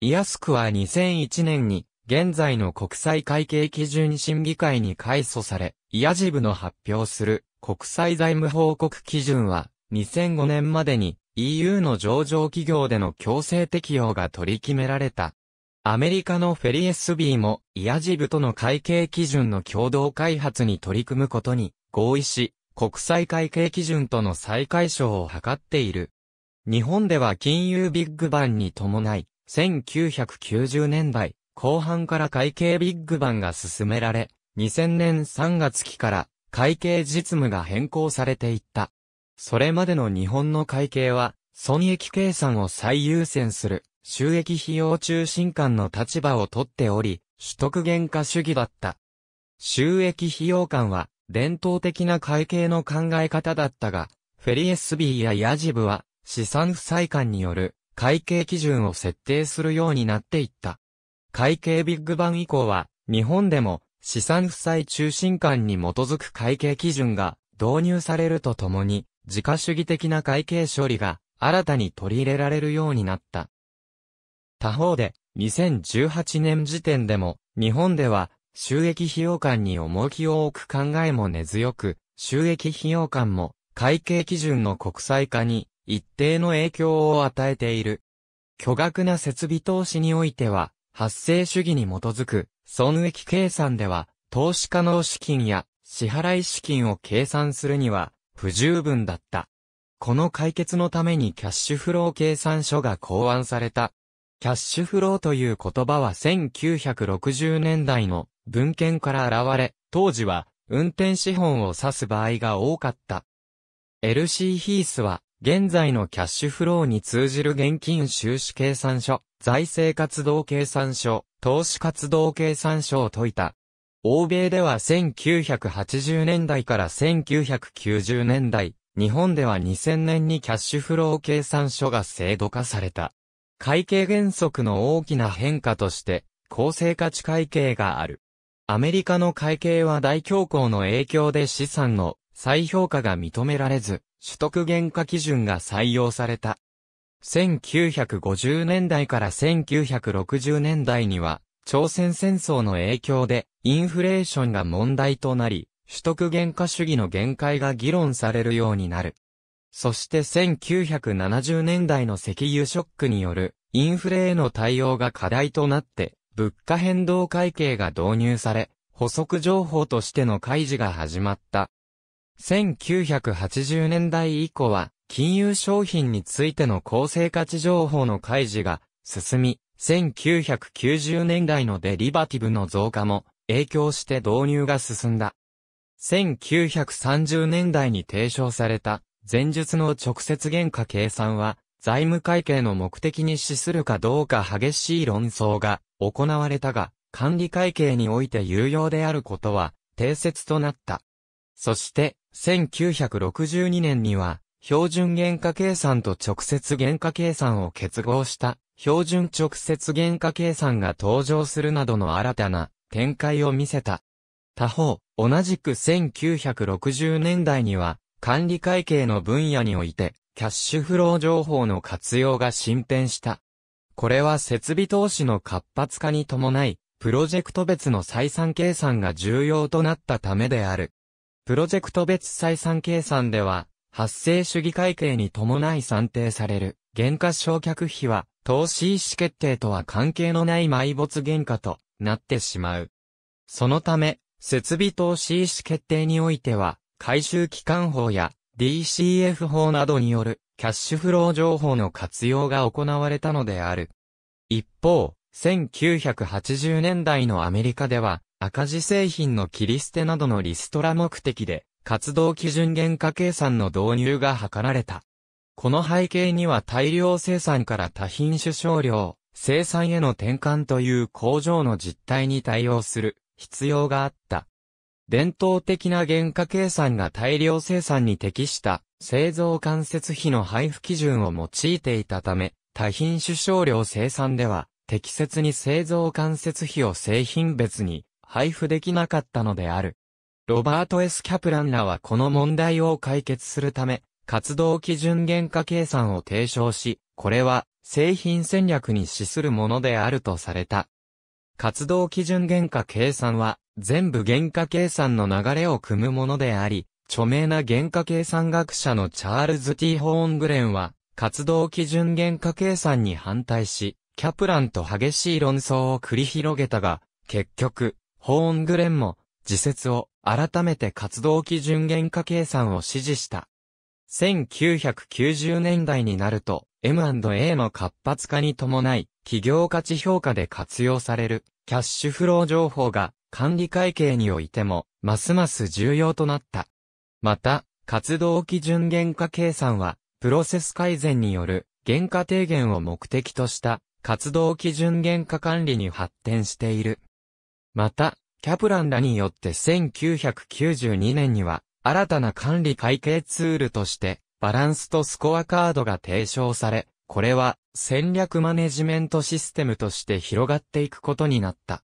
イアスクは2001年に現在の国際会計基準審議会に改訴され、イヤジブの発表する国際財務報告基準は、2005年までに EU の上場企業での強制適用が取り決められた。アメリカのフェリエスビーも、イヤジブとの会計基準の共同開発に取り組むことに合意し、国際会計基準との再解消を図っている。日本では金融ビッグバンに伴い、1990年代、後半から会計ビッグバンが進められ、2000年3月期から会計実務が変更されていった。それまでの日本の会計は、損益計算を最優先する、収益費用中心間の立場をとっており、取得減価主義だった。収益費用間は、伝統的な会計の考え方だったが、フェリエスビーやヤジブは、資産負債間による会計基準を設定するようになっていった。会計ビッグバン以降は、日本でも資産負債中心感に基づく会計基準が導入されるとともに、自家主義的な会計処理が新たに取り入れられるようになった。他方で、2018年時点でも、日本では収益費用感に重きを置く考えも根強く、収益費用感も会計基準の国際化に一定の影響を与えている。巨額な設備投資においては、発生主義に基づく損益計算では、投資可能資金や支払い資金を計算するには不十分だった。この解決のためにキャッシュフロー計算書が考案された。キャッシュフローという言葉は1960年代の文献から現れ、当時は運転資本を指す場合が多かった。LC ヒースは現在のキャッシュフローに通じる現金収支計算書、財政活動計算書、投資活動計算書を解いた。欧米では1980年代から1990年代、日本では2000年にキャッシュフロー計算書が制度化された。会計原則の大きな変化として、公正価値会計がある。アメリカの会計は大恐慌の影響で資産の再評価が認められず、取得原価基準が採用された。1950年代から1960年代には、朝鮮戦争の影響で、インフレーションが問題となり、取得原価主義の限界が議論されるようになる。そして1970年代の石油ショックによるインフレへの対応が課題となって、物価変動会計が導入され、補足情報としての開示が始まった。1980年代以降は、金融商品についての公正価値情報の開示が進み、1990年代のデリバティブの増加も影響して導入が進んだ。1930年代に提唱された前述の直接原価計算は財務会計の目的に資するかどうか激しい論争が行われたが管理会計において有用であることは定説となった。そして、1962年には、標準原価計算と直接原価計算を結合した、標準直接原価計算が登場するなどの新たな展開を見せた。他方、同じく1960年代には、管理会計の分野において、キャッシュフロー情報の活用が進展した。これは設備投資の活発化に伴い、プロジェクト別の採算計算が重要となったためである。プロジェクト別採算計算では、発生主義会計に伴い算定される、原価償却費は、投資意思決定とは関係のない埋没原価となってしまう。そのため、設備投資意思決定においては、回収期間法や DCF 法などによるキャッシュフロー情報の活用が行われたのである。一方、1980年代のアメリカでは、赤字製品の切り捨てなどのリストラ目的で、活動基準原価計算の導入が図られた。この背景には大量生産から多品種少量、生産への転換という工場の実態に対応する必要があった。伝統的な原価計算が大量生産に適した製造間接費の配布基準を用いていたため、多品種少量生産では適切に製造間接費を製品別に配布できなかったのである。ロバート・ S・ キャプランらはこの問題を解決するため、活動基準原価計算を提唱し、これは製品戦略に資するものであるとされた。活動基準原価計算は、全部原価計算の流れを組むものであり、著名な原価計算学者のチャールズ・ティ・ホーングレンは、活動基準原価計算に反対し、キャプランと激しい論争を繰り広げたが、結局、ホーングレンも、自説を改めて活動基準原価計算を指示した。1990年代になると、M&A の活発化に伴い、企業価値評価で活用される、キャッシュフロー情報が、管理会計においても、ますます重要となった。また、活動基準原価計算は、プロセス改善による原価低減を目的とした活動基準原価管理に発展している。また、キャプランらによって1992年には、新たな管理会計ツールとして、バランスとスコアカードが提唱され、これは戦略マネジメントシステムとして広がっていくことになった。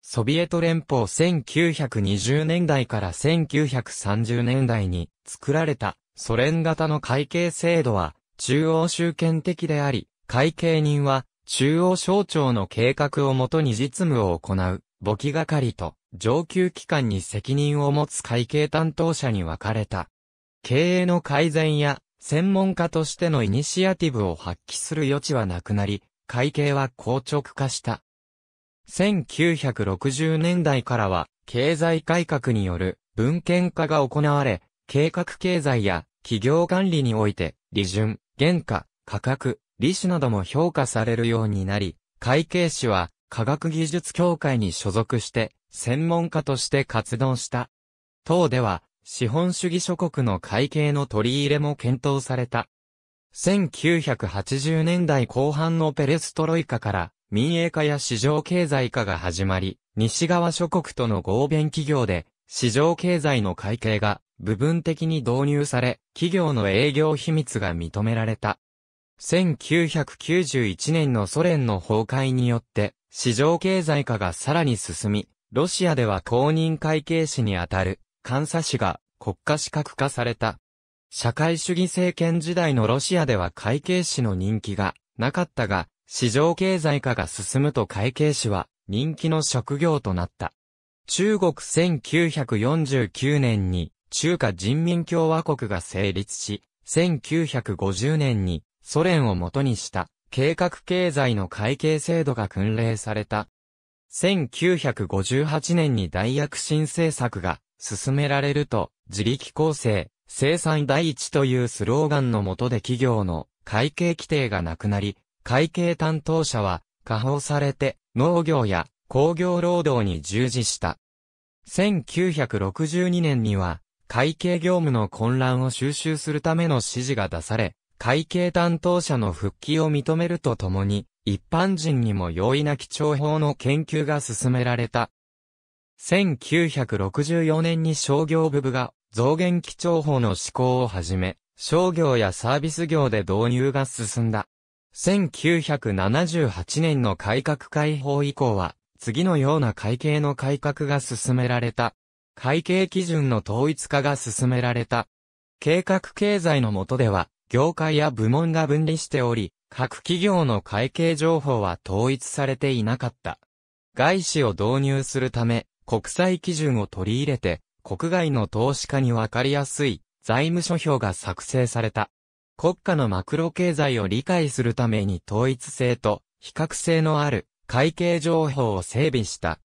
ソビエト連邦1920年代から1930年代に作られたソ連型の会計制度は中央集権的であり、会計人は中央省庁の計画をもとに実務を行う。簿記係と上級機関に責任を持つ会計担当者に分かれた。経営の改善や専門家としてのイニシアティブを発揮する余地はなくなり、会計は硬直化した。1960年代からは経済改革による文献化が行われ、計画経済や企業管理において、利潤、原価、価格、利子なども評価されるようになり、会計士は科学技術協会に所属して、専門家として活動した。党では、資本主義諸国の会計の取り入れも検討された。1980年代後半のペレストロイカから民営化や市場経済化が始まり、西側諸国との合弁企業で市場経済の会計が部分的に導入され、企業の営業秘密が認められた。1991年のソ連の崩壊によって、市場経済化がさらに進み、ロシアでは公認会計士にあたる監査士が国家資格化された。社会主義政権時代のロシアでは会計士の人気がなかったが、市場経済化が進むと会計士は人気の職業となった。中国1949年に中華人民共和国が成立し、1950年にソ連を元にした計画経済の会計制度が訓令された。1958年に大躍進政策が進められると、自力構成、生産第一というスローガンのもとで企業の会計規定がなくなり、会計担当者は、下放されて、農業や工業労働に従事した。1962年には、会計業務の混乱を収集するための指示が出され、会計担当者の復帰を認めるとともに、一般人にも容易な基調法の研究が進められた。1964年に商業部部が増減基調法の施行をはじめ、商業やサービス業で導入が進んだ。1978年の改革開放以降は、次のような会計の改革が進められた。会計基準の統一化が進められた。計画経済の下では、業界や部門が分離しており、各企業の会計情報は統一されていなかった。外資を導入するため、国際基準を取り入れて、国外の投資家にわかりやすい財務諸表が作成された。国家のマクロ経済を理解するために統一性と比較性のある会計情報を整備した。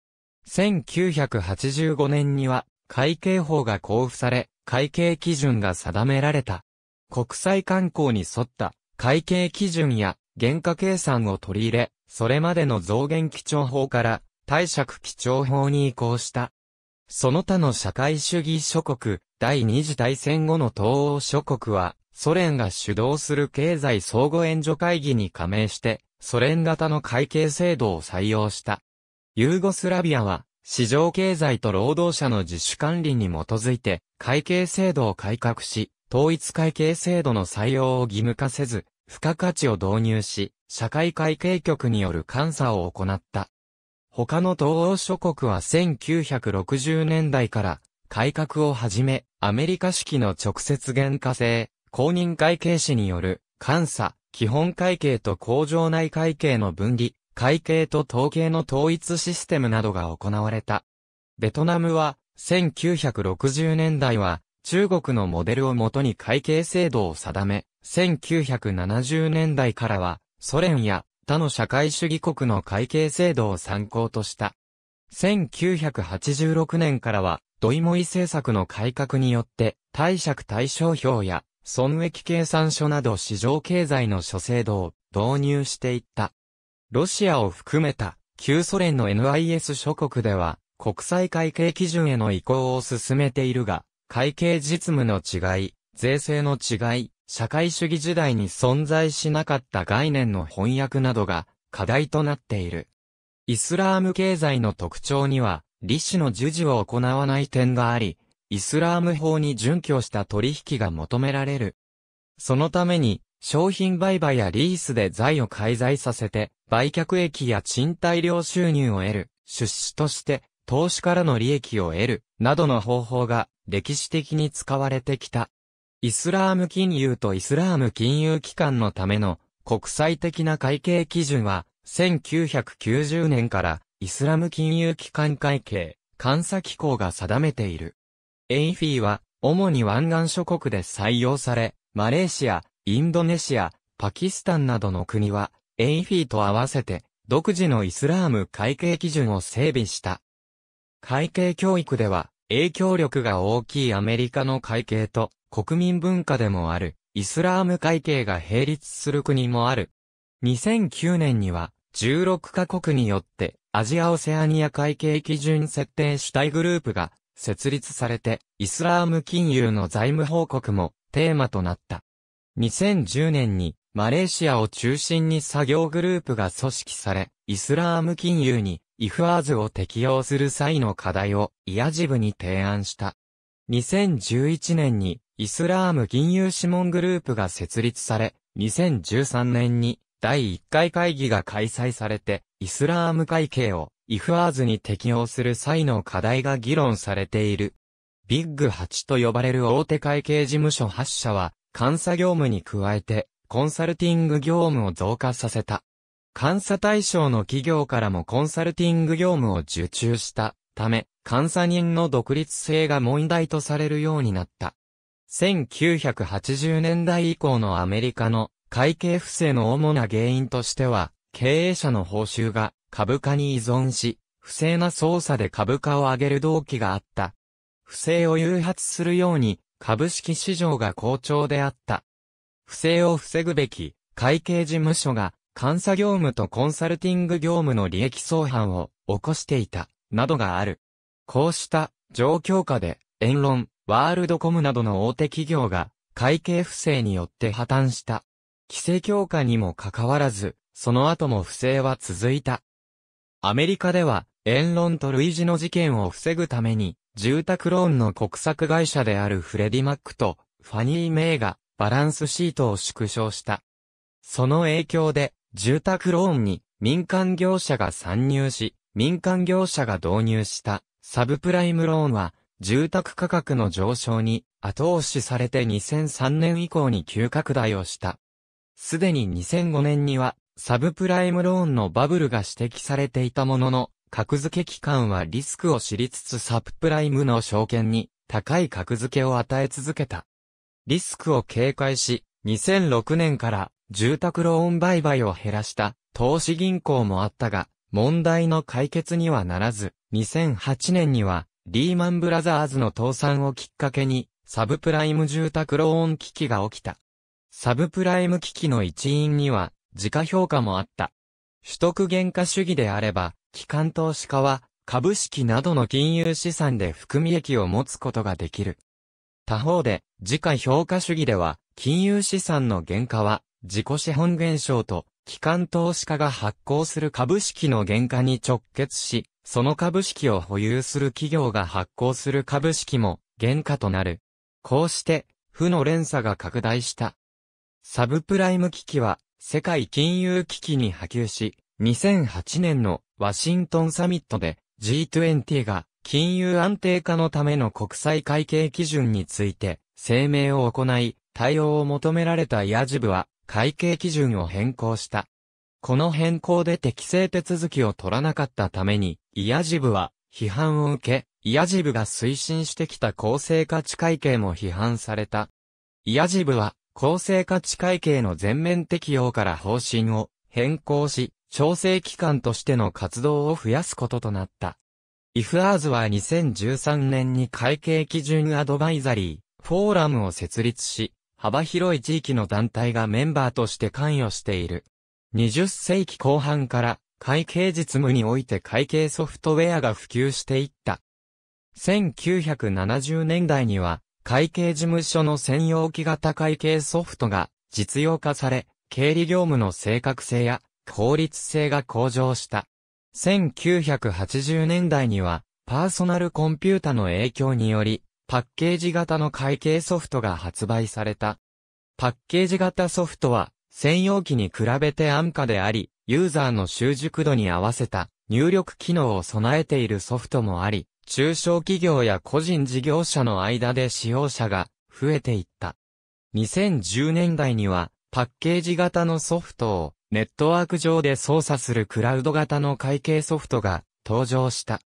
1985年には会計法が交付され、会計基準が定められた。国際観光に沿った会計基準や原価計算を取り入れ、それまでの増減基調法から貸借基調法に移行した。その他の社会主義諸国、第二次大戦後の東欧諸国は、ソ連が主導する経済相互援助会議に加盟して、ソ連型の会計制度を採用した。ユーゴスラビアは、市場経済と労働者の自主管理に基づいて、会計制度を改革し、統一会計制度の採用を義務化せず、付加価値を導入し、社会会計局による監査を行った。他の東欧諸国は1960年代から改革をはじめ、アメリカ式の直接原価制、公認会計士による監査、基本会計と工場内会計の分離、会計と統計の統一システムなどが行われた。ベトナムは1960年代は中国のモデルをもとに会計制度を定め、1970年代からは、ソ連や他の社会主義国の会計制度を参考とした。1986年からは、ドイモイ政策の改革によって、貸借対照表や、損益計算書など市場経済の諸制度を導入していった。ロシアを含めた旧ソ連の NIS 諸国では国際会計基準への移行を進めているが、会計実務の違い、税制の違い、社会主義時代に存在しなかった概念の翻訳などが課題となっている。イスラーム経済の特徴には、利子の授受を行わない点があり、イスラーム法に準拠した取引が求められる。そのために、商品売買やリースで財を介在させて、売却益や賃貸料収入を得る、出資として、投資からの利益を得る、などの方法が歴史的に使われてきた。イスラーム金融とイスラーム金融機関のための国際的な会計基準は、1990年からイスラム金融機関会計監査機構が定めている。エイフィーは、主に湾岸諸国で採用され、マレーシア、インドネシア、パキスタンなどの国は、エイフィーと合わせて、独自のイスラーム会計基準を整備した。会計教育では、影響力が大きいアメリカの会計と国民文化でもあるイスラーム会計が並立する国もある。2009年には16カ国によってアジア・オセアニア会計基準設定主体グループが設立されてイスラーム金融の財務報告もテーマとなった。2010年にマレーシアを中心に作業グループが組織されイスラーム金融にイフアーズを適用する際の課題をイアジブに提案した。2011年にイスラーム金融諮問グループが設立され、2013年に第1回会議が開催されて、イスラーム会計をイフアーズに適用する際の課題が議論されている。ビッグ8と呼ばれる大手会計事務所8社は、監査業務に加えて、コンサルティング業務を増加させた。監査対象の企業からもコンサルティング業務を受注したため、監査人の独立性が問題とされるようになった。1980年代以降のアメリカの会計不正の主な原因としては、経営者の報酬が株価に依存し、不正な操作で株価を上げる動機があった。不正を誘発するように、株式市場が好調であった。不正を防ぐべき、会計事務所が監査業務とコンサルティング業務の利益相反を起こしていた、などがある。こうした状況下で、エンロン、ワールドコムなどの大手企業が会計不正によって破綻した。規制強化にもかかわらず、その後も不正は続いた。アメリカでは、エンロンと類似の事件を防ぐために、住宅ローンの国策会社であるフレディ・マックとファニー・メイがバランスシートを縮小した。その影響で、住宅ローンに民間業者が参入し、民間業者が導入したサブプライムローンは、住宅価格の上昇に後押しされて2003年以降に急拡大をした。すでに2005年にはサブプライムローンのバブルが指摘されていたものの、格付け機関はリスクを知りつつサブプライムの証券に高い格付けを与え続けた。リスクを警戒し、2006年から住宅ローン売買を減らした投資銀行もあったが、問題の解決にはならず、2008年にはリーマンブラザーズの倒産をきっかけに、サブプライム住宅ローン危機が起きた。サブプライム危機の一因には、自家評価もあった。取得原価主義であれば、機関投資家は、株式などの金融資産で含み益を持つことができる。他方で、自家評価主義では、金融資産の原価は、自己資本減少と、機関投資家が発行する株式の原価に直結し、その株式を保有する企業が発行する株式も原価となる。こうして、負の連鎖が拡大した。サブプライム危機は、世界金融危機に波及し、2008年のワシントンサミットで G20 が金融安定化のための国際会計基準について声明を行い、対応を求められたヤジブは会計基準を変更した。この変更で適正手続きを取らなかったために、イヤジブは批判を受け、イヤジブが推進してきた公正価値会計も批判された。イヤジブは公正価値会計の全面適用から方針を変更し、調整機関としての活動を増やすこととなった。イフアーズは2013年に会計基準アドバイザリー、フォーラムを設立し、幅広い地域の団体がメンバーとして関与している。20世紀後半から会計実務において会計ソフトウェアが普及していった。1970年代には会計事務所の専用機型会計ソフトが実用化され、経理業務の正確性や効率性が向上した。1980年代にはパーソナルコンピュータの影響によりパッケージ型の会計ソフトが発売された。パッケージ型ソフトは、専用機に比べて安価であり、ユーザーの習熟度に合わせた入力機能を備えているソフトもあり、中小企業や個人事業者の間で使用者が増えていった。2010年代には、パッケージ型のソフトをネットワーク上で操作するクラウド型の会計ソフトが登場した。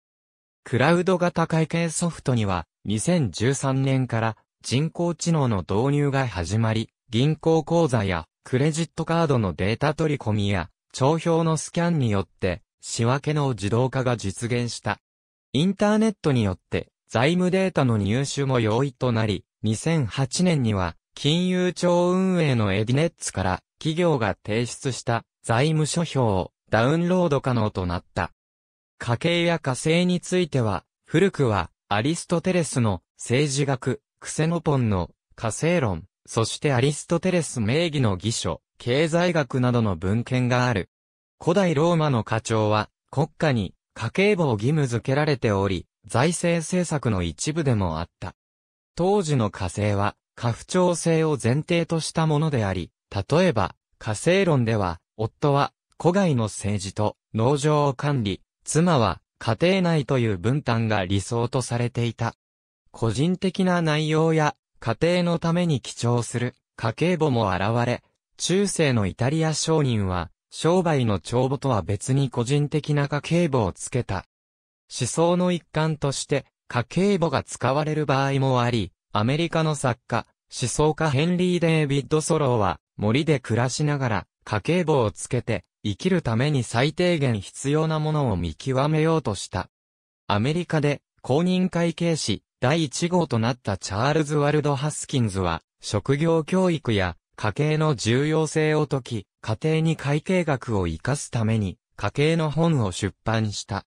クラウド型会計ソフトには2013年から人工知能の導入が始まり、銀行口座やクレジットカードのデータ取り込みや帳票のスキャンによって仕分けの自動化が実現した。インターネットによって財務データの入手も容易となり、2008年には金融庁運営のエディネッツから企業が提出した財務諸表をダウンロード可能となった。家計や家政については、古くはアリストテレスの政治学、クセノポンの火星論、そしてアリストテレス名義の義書、経済学などの文献がある。古代ローマの課長は国家に家計簿を義務付けられており、財政政策の一部でもあった。当時の火星は、家父長制を前提としたものであり、例えば、火星論では、夫は、古外の政治と農場を管理、妻は、家庭内という分担が理想とされていた。個人的な内容や家庭のために記帳する家計簿も現れ、中世のイタリア商人は商売の帳簿とは別に個人的な家計簿をつけた。思想の一環として家計簿が使われる場合もあり、アメリカの作家、思想家ヘンリー・デービッド・ソローは森で暮らしながら家計簿をつけて生きるために最低限必要なものを見極めようとした。アメリカで公認会計士第1号となったチャールズ・ワルド・ハスキンズは、職業教育や家計の重要性を解き、家庭に会計学を活かすために、家計の本を出版した。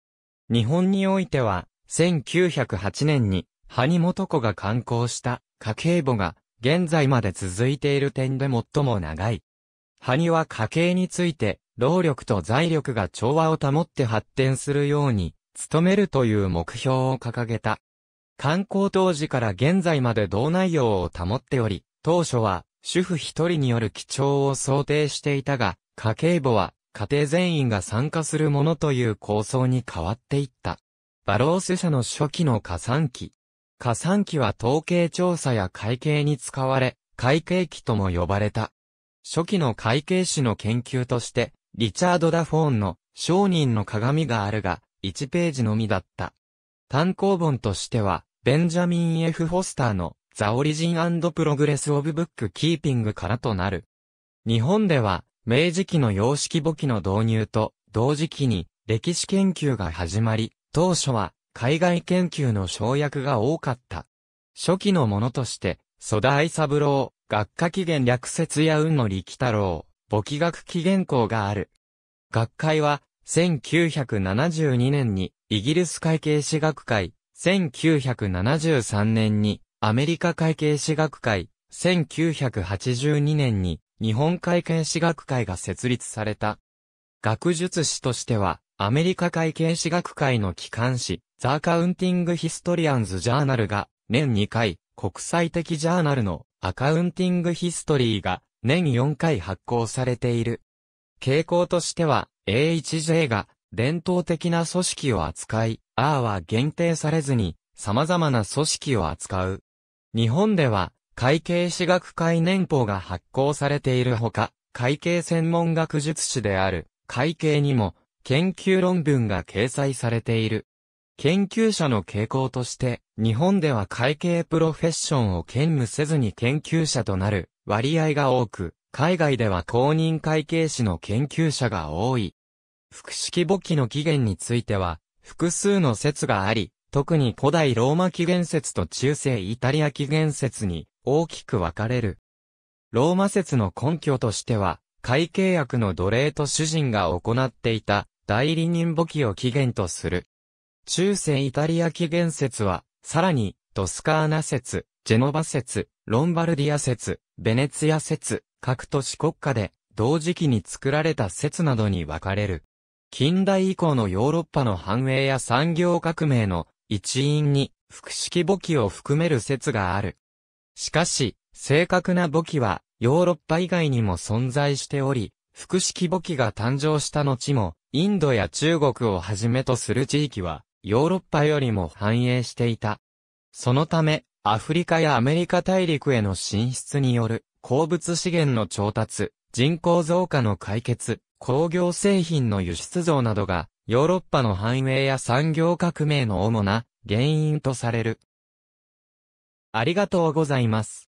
日本においては、1908年に、ハニモトコが刊行した家計簿が、現在まで続いている点で最も長い。ニは家計について労力と財力が調和を保って発展するように、努めるという目標を掲げた。観光当時から現在まで同内容を保っており、当初は主婦一人による基調を想定していたが、家計簿は家庭全員が参加するものという構想に変わっていった。バロース社の初期の加算期。加算期は統計調査や会計に使われ、会計期とも呼ばれた。初期の会計士の研究として、リチャード・ダ・フォーンの商人の鏡があるが、1ページのみだった。単行本としては、ベンジャミン・ F・ フォスターのザ・オリジンプログレス・オブ・ブック・キーピングからとなる。日本では、明治期の様式簿記の導入と、同時期に歴史研究が始まり、当初は海外研究の省略が多かった。初期のものとして、ソダイサブロー、学科起源略説や運の力太郎、簿記学起源校がある。学会は、1972年にイギリス会計士学会、1973年にアメリカ会計士学会、1982年に日本会計士学会が設立された。学術誌としては、アメリカ会計士学会の機関誌、ザ・カウンティング・ヒストリアンズ・ジャーナルが、年2回、国際的ジャーナルのアカウンティング・ヒストリーが年4回発行されている。傾向としては、a h j が伝統的な組織を扱い、R は限定されずに様々な組織を扱う。日本では、会計士学会年報が発行されているほか、会計専門学術誌である会計にも研究論文が掲載されている。研究者の傾向として、日本では会計プロフェッションを兼務せずに研究者となる割合が多く、海外では公認会計士の研究者が多い。複式簿記の起源については、複数の説があり、特に古代ローマ起源説と中世イタリア起源説に大きく分かれる。ローマ説の根拠としては、会計役の奴隷と主人が行っていた代理人簿記を起源とする。中世イタリア起源説は、さらに、トスカーナ説、ジェノバ説、ロンバルディア説、ベネツィア説、各都市国家で同時期に作られた説などに分かれる。近代以降のヨーロッパの繁栄や産業革命の一因に、複式簿記を含める説がある。しかし、正確な簿記は、ヨーロッパ以外にも存在しており、複式簿記が誕生した後も、インドや中国をはじめとする地域は、ヨーロッパよりも繁栄していた。そのため、アフリカやアメリカ大陸への進出による鉱物資源の調達、人口増加の解決、工業製品の輸出増などがヨーロッパの繁栄や産業革命の主な原因とされる。ありがとうございます。